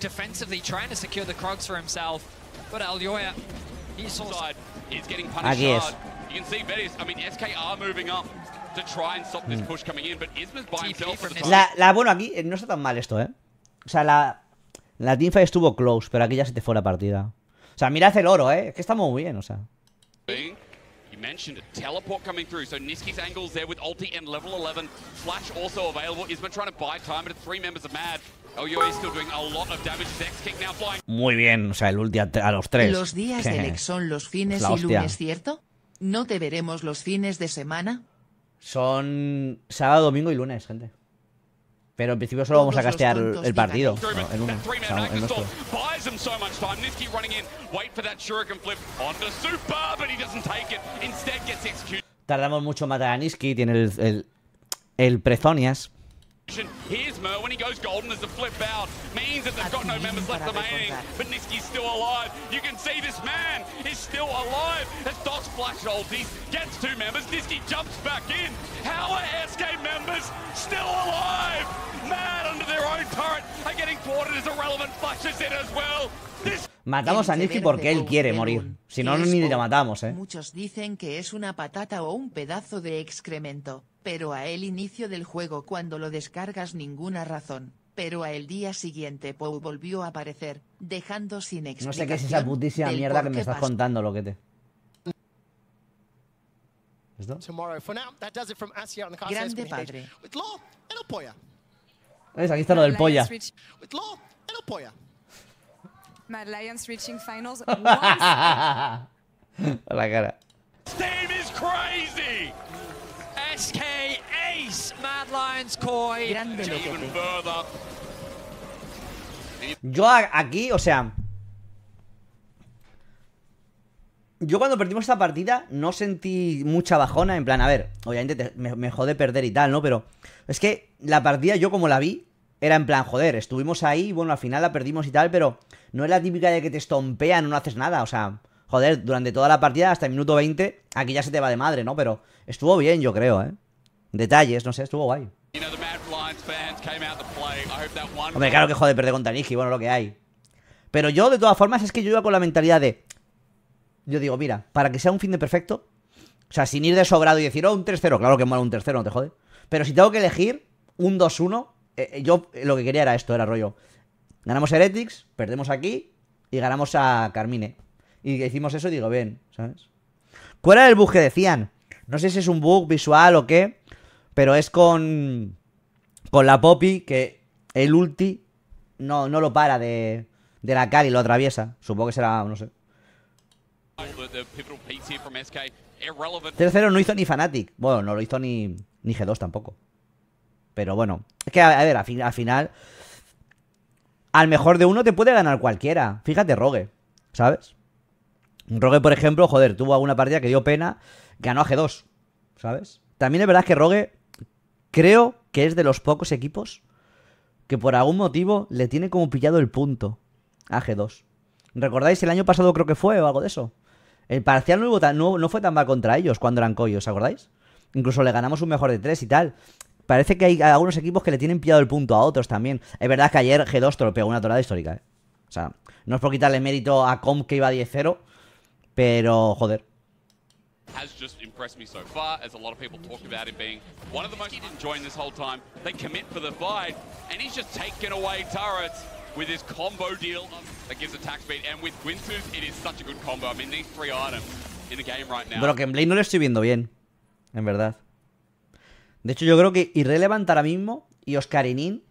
defensively trying to secure the crocs for himself. But Aljoya, he's on side. He's getting punished You can see Betis, I mean SKR moving up to try and stop this mm. push coming in, but ismus by himself. La la bueno aquí, eh, no está tan mal esto, ¿eh? O sea, la la Dinfa estuvo close, pero aquella se te fue la partida. O sea, mira hace el oro, ¿eh? Es que estamos bien, o sea mentioned Teleport coming through, so Niski's angles there with ulti and level 11. Flash also available. Isma trying to buy time, but three members of Mad. Muy bien, o sea, el ulti a, a los tres. Los días del ex son los fines y lunes, ¿cierto? ¿No te veremos los fines de semana? Son sábado, domingo y lunes, gente. Pero en principio solo vamos a castear el partido. Tardamos mucho en matar a Niski. Tiene el, el, el Prezonias. Here's Merwin, he goes golden as a flip out. Means that they've got no members left remaining, but Niski's still alive. You can see this man is still alive as Dos flash he gets two members, Niski jumps back in. How are SK members still alive? Mad under their own turret are getting thwarted as irrelevant flashes in as well. This Matamos a Niski porque él quiere morir. Si no, ni le matamos, ¿eh? Muchos dicen que es una patata o un pedazo de excremento. pero a el inicio del juego cuando lo descargas ninguna razón, pero al día siguiente Pou volvió a aparecer, dejando sin explicación. No sé qué es esa putísima mierda que me estás contando, lo que te. ¿Esto? Grande padre. ¿Ves? Aquí está lo del polla. Mad Lions reaching finals La cara. is yo aquí, o sea... Yo cuando perdimos esta partida no sentí mucha bajona, en plan, a ver, obviamente me, jode perder y tal, ¿no? Pero es que la partida yo como la vi, era en plan, joder, estuvimos ahí, bueno, al final la perdimos y tal, pero no es la típica de que te estompean, no haces nada, o sea, joder, durante toda la partida, hasta el minuto 20, aquí ya se te va de madre, ¿no? Pero estuvo bien, yo creo, ¿eh? Detalles, no sé, estuvo guay. Hombre, claro que joder, perder contra Niji, bueno, lo que hay. Pero yo, de todas formas, es que yo iba con la mentalidad de... Yo digo, mira, para que sea un fin de perfecto, o sea, sin ir de sobrado y decir, oh, un tercero. claro que es un tercero, 0 no te jode. Pero si tengo que elegir un 2-1, eh, eh, yo lo que quería era esto, era rollo. Ganamos Heretics, perdemos aquí y ganamos a Carmine. Y hicimos eso y digo, bien, ¿sabes? ¿Cuál era el bug que decían? No sé si es un bug visual o qué, pero es con. Con la Poppy que el ulti no, no lo para de, de la cara y lo atraviesa. Supongo que será, no sé. Tercero no hizo ni Fnatic. Bueno, no lo hizo ni, G2 tampoco. Pero bueno, es que a, ver, al final. Al mejor de uno te puede ganar cualquiera. Fíjate, Rogue, ¿sabes? Rogue, por ejemplo, joder, tuvo alguna partida que dio pena, ganó a G2, ¿sabes? También es verdad que Rogue creo que es de los pocos equipos que por algún motivo le tiene como pillado el punto a G2. ¿Recordáis el año pasado creo que fue o algo de eso? El parcial no, fue tan mal contra ellos cuando eran ¿os ¿acordáis? Incluso le ganamos un mejor de tres y tal. Parece que hay algunos equipos que le tienen pillado el punto a otros también. Es verdad que ayer G2 tropeó una torada histórica, ¿eh? O sea, no es por quitarle mérito a comp que iba 10-0, pero, joder, has just impressed me so far, as a lot of people talk about him being one of the most enjoying this whole time. They commit for the fight, and he's just taken away turrets with his combo deal that gives attack speed. And with Gwinsu's, it is such a good combo. I mean, these three items in the game right now. Blade no le estoy viendo bien, en verdad. De hecho, yo creo que Irrelevant ahora mismo y Oscarinin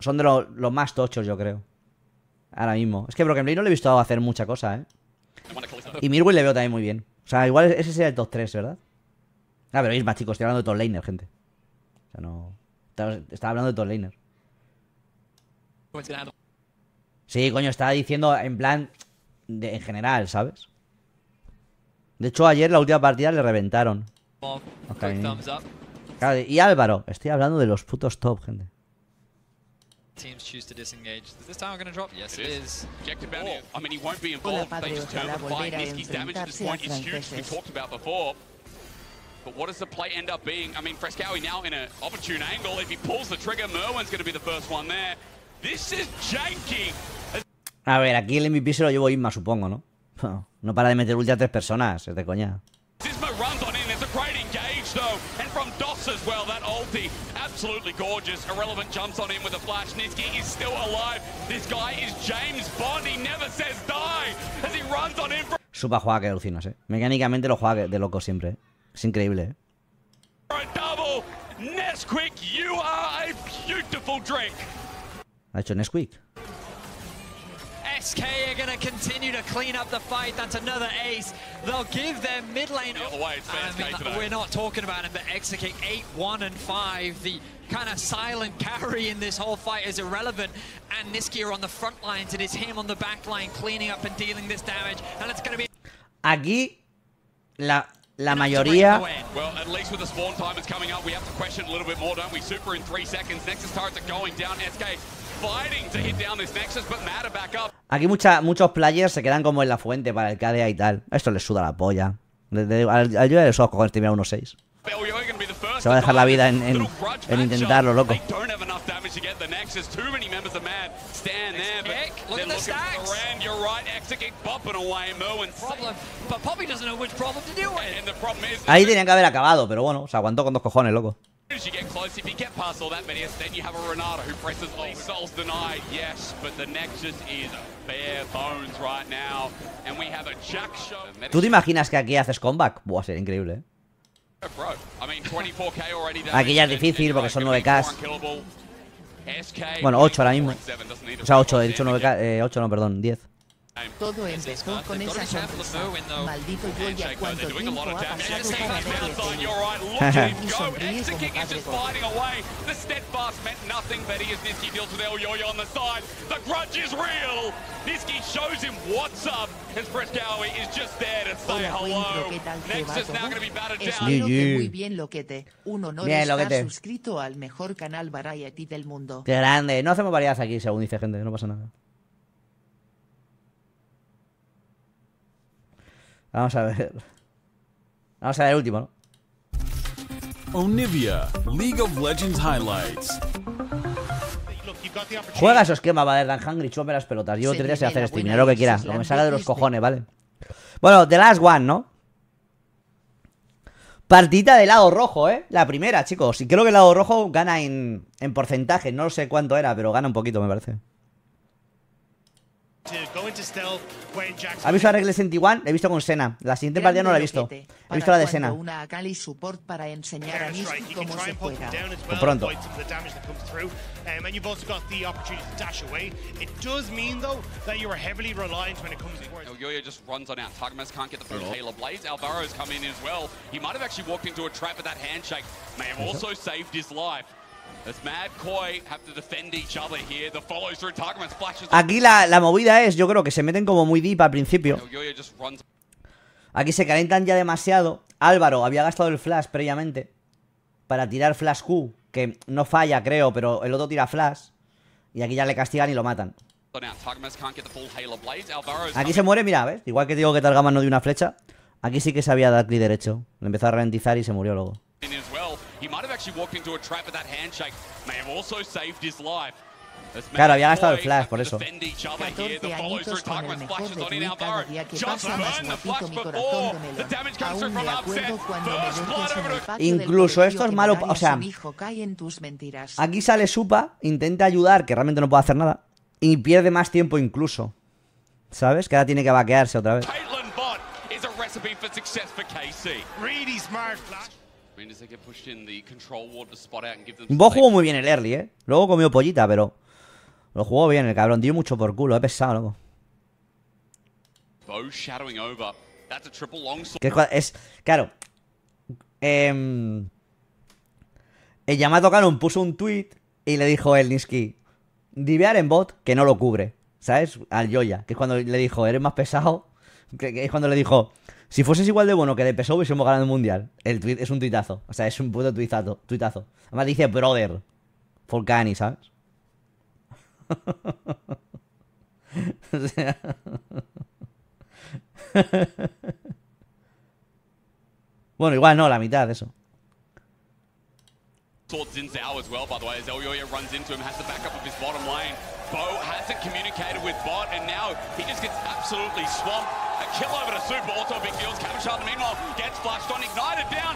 son de los lo más tochos, yo creo. Ahora mismo. Es que Broken no le he visto hacer mucha cosa, ¿eh? Y Mirwin le veo también muy bien. O sea, igual ese sería el top 3, ¿verdad? Ah, pero veis más, chicos, estoy hablando de top laner, gente. O sea, no... Estaba hablando de top laner. Sí, coño, estaba diciendo en plan... De, en general, ¿sabes? De hecho, ayer la última partida le reventaron. y Álvaro, estoy hablando de los putos top, gente. teams choose to disengage. Is this tower going to drop? Yes, it, it is. Ejected bounty. Oh, I mean, he won't be involved. They just turn the fight. Niski's damage at this point is huge, we talked about before. But what does the play end up being? I mean, Frescawi now in an opportune angle. If he pulls the trigger, Merwin's going to be the first one there. This is janky. A ver, aquí el MVP se lo llevo Inma, supongo, ¿no? No para de meter ulti a tres personas, es de coña. Sisma runs on in, there's a great engage though, and from DOS as well, that ulti absolutely gorgeous. Irrelevant jumps on him with a flash. Niski is still alive. This guy is James Bond. He never says die as he runs on him. Supa juega que alucinas, eh. Mecánicamente lo juega de loco siempre. Eh. Es increíble, eh. Double. Nesquik, you are a beautiful drink. Ha hecho Nesquik. SK are going to continue to clean up the fight. That's another ace. They'll give their mid lane. The way, I mean, we're not talking about him, but Exekick 8, 1, and 5. The kind of silent carry in this whole fight is irrelevant. And gear on the front lines, it is him on the back line cleaning up and dealing this damage. And it's going to be. Aquí, la, la mayoría. Well, at least with the spawn time that's coming up, we have to question a little bit more, don't we? Super in three seconds. Nexus turrets are going down. SK fighting to hit down this Nexus, but Matter back up. Aquí mucha, muchos players se quedan como en la fuente para el KDA y tal. Esto les suda la polla. Al yo de esos cojones termina 1-6. Se va a dejar la vida en, intentarlo, loco. Ahí tenían que haber acabado, pero bueno, se aguantó con dos cojones, loco. ¿Tú te imaginas que aquí haces comeback? Buah, sería increíble, ¿eh? Aquí ya es difícil porque son 9K. Bueno, 8 ahora mismo. O sea, 8, he dicho 9K. Eh, 8 no, perdón, 10. Todo empezó este con esa sonrisa. Maldito yo ya cuánto tiempo ha pasado para verlo. Y sonríe como padre The steadfast meant nothing, but he is Niski deals with El Yoyo on the side. The grudge is real. Niski shows him what's up, and Frescawi is just there to say hello. Next is now going to be battered down. Espero que muy bien, Loquete. Un honor bien, estar loquete. suscrito al mejor canal variety del mundo. Qué grande. No hacemos variedades aquí, según dice gente. No pasa nada. Vamos a ver. Vamos a ver el último, ¿no? Onivia, League of Legends Highlights. Juega esos esquema, a Dan Hungry, Chupame las pelotas. Yo tendría que hacer este, lo que quieras, lo me salga de los cojones, ¿vale? Bueno, The Last One, ¿no? Partita de lado rojo, ¿eh? La primera, chicos. Y creo que el lado rojo gana en, en porcentaje. No sé cuánto era, pero gana un poquito, me parece. ¿Has visto la regla de 21? La he visto con Sena. La siguiente partida no la he visto. He visto la de Sena. Una pronto. Um, and you've also got the opportunity to dash away. It does mean, though, that you are heavily reliant when it comes to... Oh, yo just runs on out. Tagmas can't get the full Halo Blades. Alvaro's come in as well. He might have actually walked into a trap but that handshake. May have also saved his life. Aquí la, movida es, yo creo que se meten como muy deep al principio. Aquí se calentan ya demasiado. Álvaro había gastado el flash previamente para tirar flash Q, que no falla, creo, pero el otro tira flash. Y aquí ya le castigan y lo matan. Aquí se muere, mira, ¿ves? Igual que digo que Targamas no dio una flecha. Aquí sí que se había clic derecho. empezó a ralentizar y se murió luego. He might have actually walked into a trap with that handshake. May have also saved his life. Claro, había gastado el flash, por eso. 14 añitos con el mejor de mí cada día que pasa más guapito mi corazón de melón. Aún me acuerdo Incluso esto es malo, o sea... Aquí sale Supa, intenta ayudar, que realmente no puede hacer nada. Y pierde más tiempo incluso. ¿Sabes? Que ahora tiene que vaquearse otra vez. Smart Flash. Vos jugó muy bien el early, ¿eh? Luego comió pollita, pero... Lo jugó bien el cabrón. Dio mucho por culo. He pesado, loco. es... Claro. Eh, el llamado Canon puso un tweet y le dijo el Niski... Divear en bot que no lo cubre. ¿Sabes? Al Yoya. Que es cuando le dijo, eres más pesado. que es cuando le dijo... Si fueses igual de bueno que de PSOE, hubiésemos ganado el mundial. El tweet es un tuitazo. O sea, es un puto tuitazo. tuitazo. Además dice brother. Volcani, ¿sabes? o sea. bueno, igual no, la mitad de eso. Towards Zinzao as well, by the way, as a runs into him, has the backup of his bottom lane. Bo hasn't communicated with Bot, and now he just gets absolutely swamped.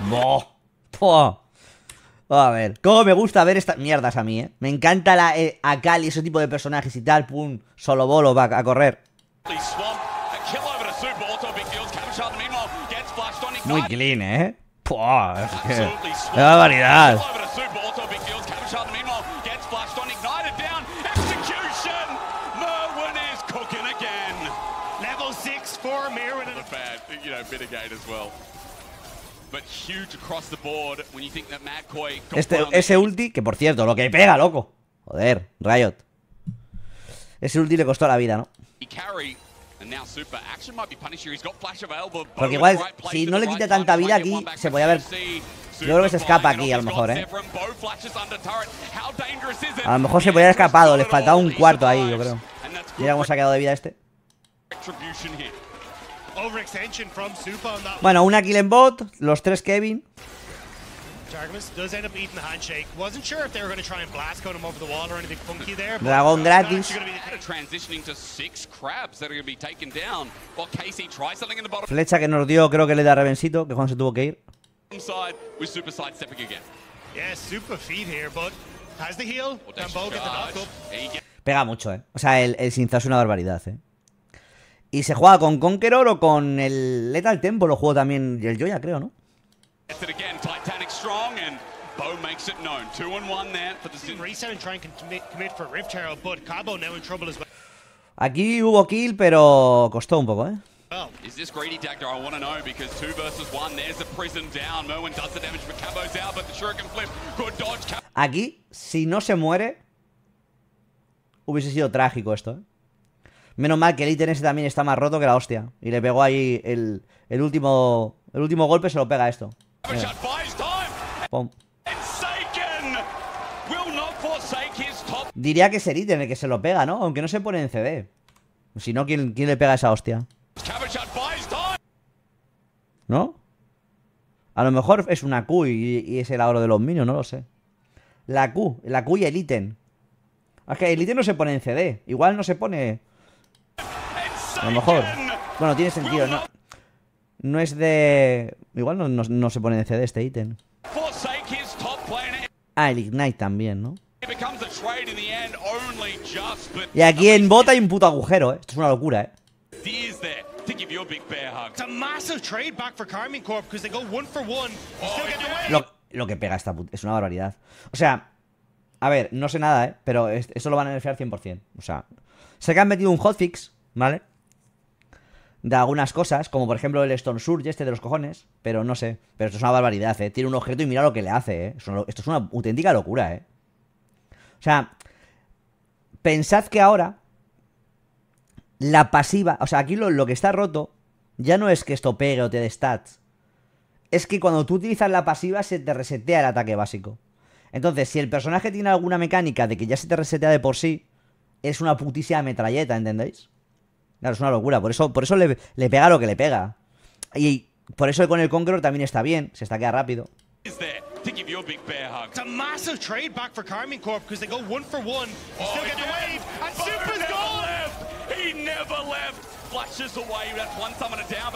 No. A ver, cómo me gusta ver estas mierdas a mí, eh. Me encanta la eh, Akali ese tipo de personajes y tal. Pum, solo bolo va a correr. Muy clean, ¿eh? Pua, es que... este, ese ulti, que por cierto, lo que pega, loco. Joder, Riot. Ese ulti le costó la vida, ¿no? Porque igual, si no le quita tanta vida aquí, se podía ver... Yo creo que se escapa aquí, a lo mejor, ¿eh? A lo mejor se podría haber escapado, le faltaba un cuarto ahí, yo creo. Mira cómo se ha quedado de vida este. Bueno, una kill en bot, los tres Kevin. Dragón gratis. Flecha que nos dio, creo que le da Revencito, que Juan se tuvo que ir. Pega mucho, eh. O sea, el, el es una barbaridad, eh. Y se juega con Conqueror o con el Lethal Tempo, lo jugó también el Joya, creo, ¿no? Aquí hubo kill, pero costó un poco, ¿eh? Aquí, si no se muere, hubiese sido trágico esto, ¿eh? Menos mal que el ítem ese también está más roto que la hostia. Y le pegó ahí el, último. El último golpe se lo pega a esto. Eh. Diría que es el ítem el que se lo pega, ¿no? Aunque no se pone en CD. Si no, ¿quién, le pega a esa hostia? ¿No? A lo mejor es una Q y, es el oro de los minions, no lo sé. La Q, la Q y el ítem. Es que el ítem no se pone en CD. Igual no se pone a lo mejor. Bueno, tiene sentido, ¿no? No es de... Igual no, se pone de CD este ítem. Ah, el Ignite también, ¿no? Y aquí en bota hay un puto agujero, ¿eh? Esto es una locura, ¿eh? Oh, lo, que pega esta puta... Es una barbaridad. O sea... A ver, no sé nada, ¿eh? Pero eso lo van a nerfear 100%. O sea... Sé que han metido un hotfix, ¿vale? de algunas cosas, como por ejemplo el Stone Surge este de los cojones, pero no sé, pero esto es una barbaridad, ¿eh? Tiene un objeto y mira lo que le hace, ¿eh? Esto es una auténtica locura, ¿eh? O sea, pensad que ahora la pasiva, o sea, aquí lo, que está roto ya no es que esto pegue o te dé es que cuando tú utilizas la pasiva se te resetea el ataque básico. Entonces, si el personaje tiene alguna mecánica de que ya se te resetea de por sí, es una putísima metralleta, ¿entendéis? Claro, es una locura. Por eso, por eso le, pega lo que le pega. Y por eso con el Conqueror también está bien. Se está queda rápido.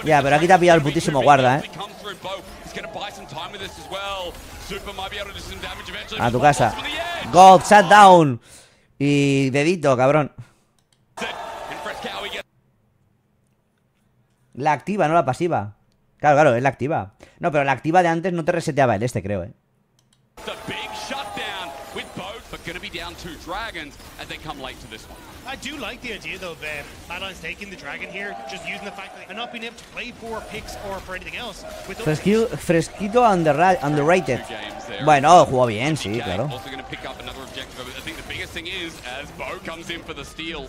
Ya, oh, pero aquí te ha pillado el putísimo guarda, ¿eh? A tu casa. Gold, shutdown down. Y dedito, cabrón. La activa, no la pasiva. Claro, claro, es la activa. No, pero la activa de antes no te reseteaba el este, creo, eh. The big shutdown with to be down dragons as they come late this one. I do like the idea though that uh, Madeline's taking the dragon here, just using the fact that they're not being able to play for picks or for anything else. Fresquito, fresquito underrated. Bueno, oh, jugó bien, sí, claro. Also going pick up another objective. I think the biggest thing is as Bo comes in for the steal.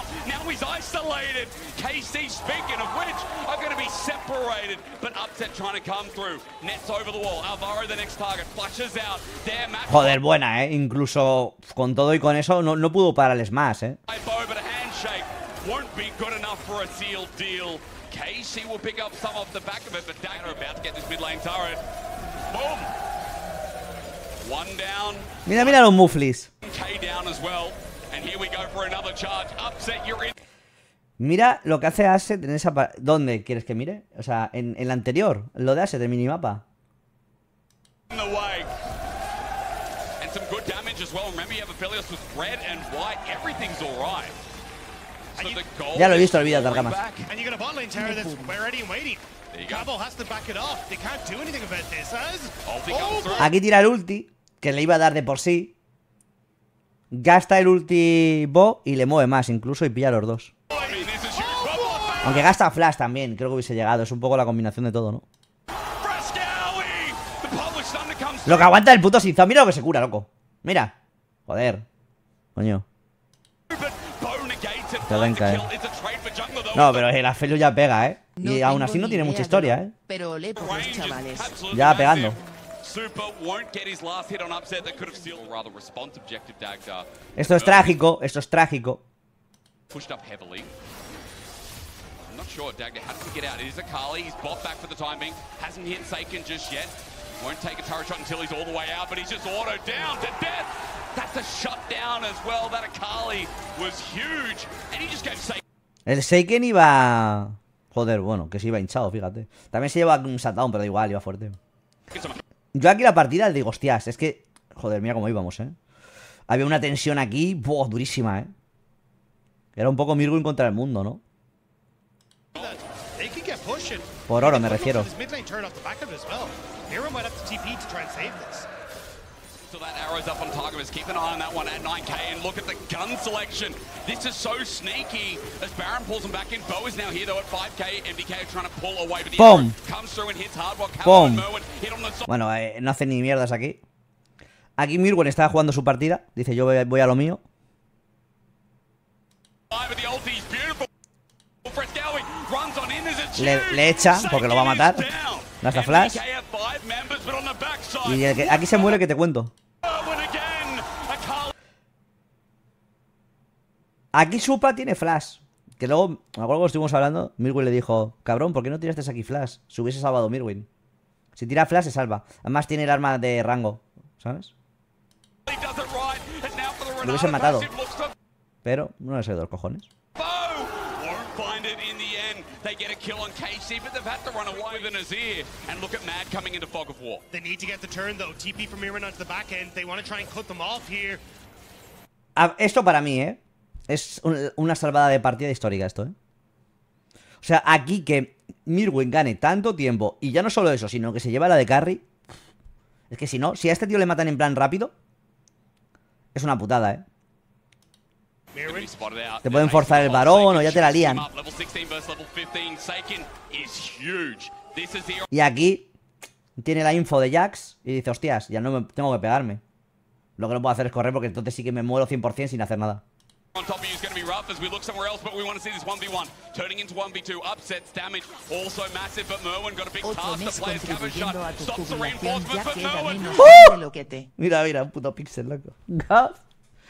isolated. KC, speaking of which, are going to be separated, but upset trying to come through. Nets over the wall. Alvaro, the next target, flushes out. Their match... Joder, buena, ¿eh? Incluso con todo y con eso no, no pudo parar el Smash, ¿eh? won't be good enough for a sealed deal. KC will pick up some off the back of it, but Dagger about to get this mid lane turret. Boom! One down. Mira, mira los muflis. K down as well. And here we go for another charge. Upset, you're in. Mira lo que hace Asset en esa... ¿Dónde quieres que mire? O sea, en, el anterior, lo de Asset, el minimapa. Ya lo he visto, olvida Targamas. Oh, Aquí tira el ulti, que le iba a dar de por sí. Gasta el ulti Bo y le mueve más incluso y pilla los dos. Aunque gasta flash también, creo que hubiese llegado. Es un poco la combinación de todo, ¿no? Lo que aguanta el puto Sinzón. Mira lo que se cura, loco. Mira. Joder. Coño. Eh. No, pero el Afelu ya pega, ¿eh? y aún así no tiene mucha historia, ¿eh? Pero le los chavales. Ya pegando. Esto es trágico, esto es trágico not sure. Dagda has to get out. It is Akali. He's bought back for the time being. Hasn't hit Saken just yet. Won't take a turret shot until he's all the way out, but he's just auto down to death. That's a shutdown as well. That Akali was huge. And he just gave Saken. El Seiken iba... Joder, bueno, que se iba hinchado, fíjate. También se lleva un shutdown, pero igual, iba fuerte. Yo aquí la partida le digo, hostias, es que... Joder, mira cómo íbamos, ¿eh? Había una tensión aquí, boh, durísima, ¿eh? Era un poco Mirgun contra el mundo, ¿no? Por oro me refiero. So that arrow's up Bueno, eh, no hace ni mierdas aquí. Aquí Mirwin estaba jugando su partida. Dice, yo voy a lo mío le, echa, porque lo va a matar. nasa flash. Y aquí se muere que te cuento. Aquí Supa tiene flash. Que luego, me acuerdo que estuvimos hablando, Mirwin le dijo, cabrón, ¿por qué no tiraste aquí flash? Se hubiese salvado Mirwin. Si tira flash se salva. Además tiene el arma de rango, ¿sabes? Lo hubiesen matado. Pero no le salido dos cojones. Esto para mí, ¿eh? Es una salvada de partida histórica esto, ¿eh? O sea, aquí que Mirwin gane tanto tiempo, y ya no solo eso, sino que se lleva la de carry. Es que si no, si a este tío le matan en plan rápido, es una putada, ¿eh? Te pueden forzar el varón o ya te la lían. Y aquí tiene la info de Jax y dice, hostias, ya no me, tengo que pegarme. Lo que no puedo hacer es correr porque entonces sí que me muero 100% sin hacer nada. Mira, mira, un puto pixel, loco.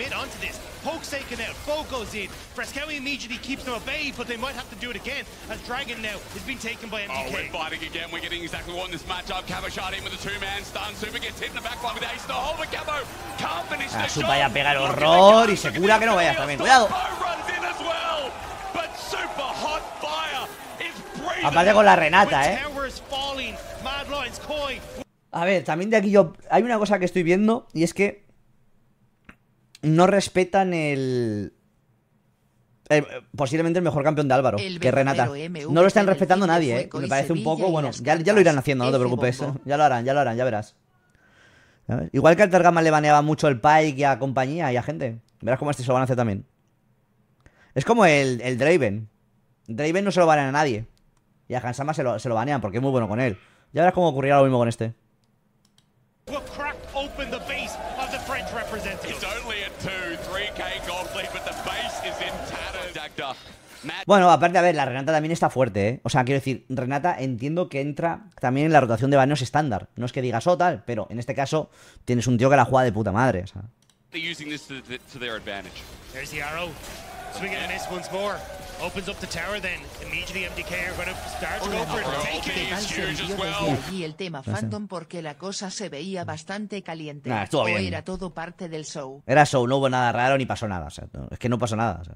mid onto this. Poke's taken out, Foe goes in. Frescali immediately keeps them bay, but they might have to do it again, as Dragon now has been taken by MDK. Oh, we're fighting again. We're getting exactly what in this matchup. Cabo shot in with a two-man stun. Super gets hit in the back line with Ace the whole but Cabo can't finish ah, the shot. vaya a el horror y se cura que no vayas también. Cuidado. Aparte con la Renata, eh. A ver, también de aquí yo... Hay una cosa que estoy viendo y es que no respetan el. Eh, posiblemente el mejor campeón de Álvaro, que Renata. no lo están respetando nadie, eh. Me parece un poco, bueno, ya, lo irán haciendo, no te preocupes. ¿eh? Ya lo harán, ya lo harán, ya verás. Igual que al Targama le baneaba mucho el Pike y a compañía y a gente. Verás cómo este se lo van a hacer también. Es como el, el Draven. Draven no se lo banean a nadie. Y a Hansama se lo, se banean porque es muy bueno con él. Ya verás cómo ocurrirá lo mismo con este. Bueno, aparte, a ver, la Renata también está fuerte, ¿eh? O sea, quiero decir, Renata entiendo que entra también en la rotación de baños estándar. No es que digas, oh, tal, pero en este caso tienes un tío que la juega de puta madre, o sea. Y el tema Phantom porque la cosa se veía bastante caliente. era todo parte del show. Era show, no hubo nada raro ni pasó nada. O es que no pasó nada. O sea.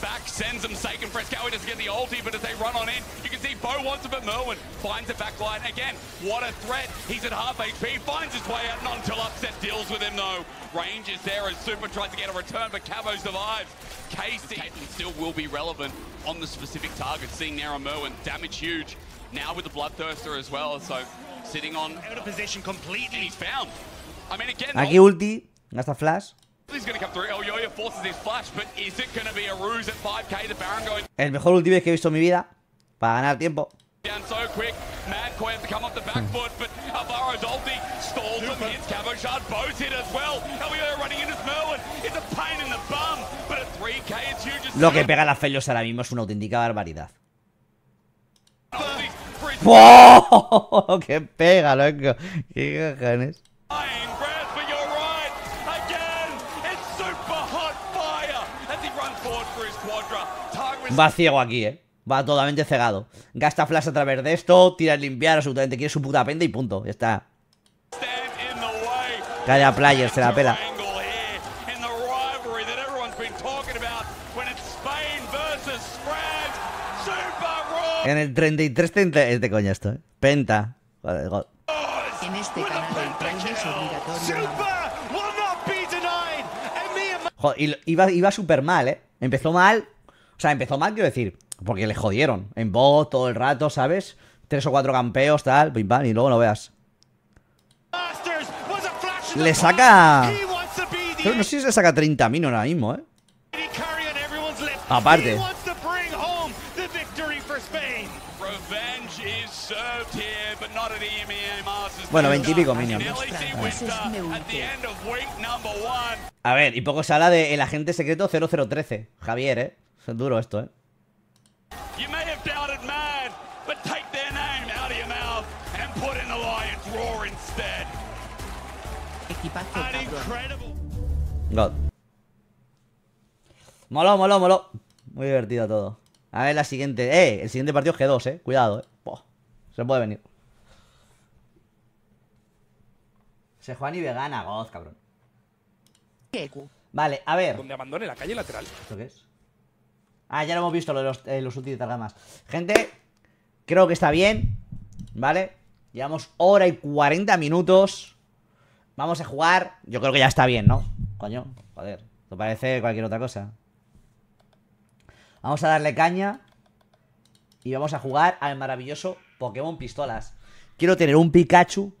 Back sends them. Saken Frescao doesn't get the ulti, but as they run on in, you can see Bo wants it, but Merwin finds the back line again. What a threat. He's at half HP, finds his way out, not until Upset deals with him, though. Range is there as Super tries to get a return, but Cabo survives. Casey Caitlin still will be relevant on the specific target, seeing Nara Merwin. Damage huge. Now with the Bloodthirster as well, so sitting on... Out of position completely. And he's found. I mean, again... Aquí ulti, gasta flash. El mejor ultimate que he visto en mi vida para ganar tiempo. Lo que pega la Felios ahora mismo es una auténtica barbaridad. ¡Qué pega, loco! ¡Qué Va ciego aquí, eh. Va totalmente cegado. Gasta flash a través de esto, tira el limpiar, absolutamente quiere su puta penta y punto. Ya está. Calla player, se la pela. En el 33 30 es de esto, ¿eh? Penta. Vale, este es Joder, iba, iba súper mal, ¿eh? Empezó mal, o sea, empezó mal, quiero decir, porque le jodieron. En voz, todo el rato, ¿sabes? Tres o cuatro campeos, tal, pim y luego lo veas. Le saca. no sé si se saca 30 ahora mismo, ¿eh? Aparte. E e bueno, 20 y pico minions. E uh, a ver, y poco se habla de el agente secreto 0013, Javier, ¿eh? Es duro esto, ¿eh? You may God. Moló, moló, moló. Muy divertido todo. A ver la siguiente. Eh, el siguiente partido es G2, eh. Cuidado, eh. Se puede venir. Se juega ni vegana, God, cabrón. Vale, a ver. Donde abandone la calle lateral. ¿Esto qué es? Ah, ya lo hemos visto, eh, los, útiles de Gente, creo que está bien, ¿vale? Llevamos hora y 40 minutos. Vamos a jugar. Yo creo que ya está bien, ¿no? Coño, joder. te parece cualquier otra cosa. Vamos a darle caña. Y vamos a jugar al maravilloso Pokémon Pistolas. Quiero tener un Pikachu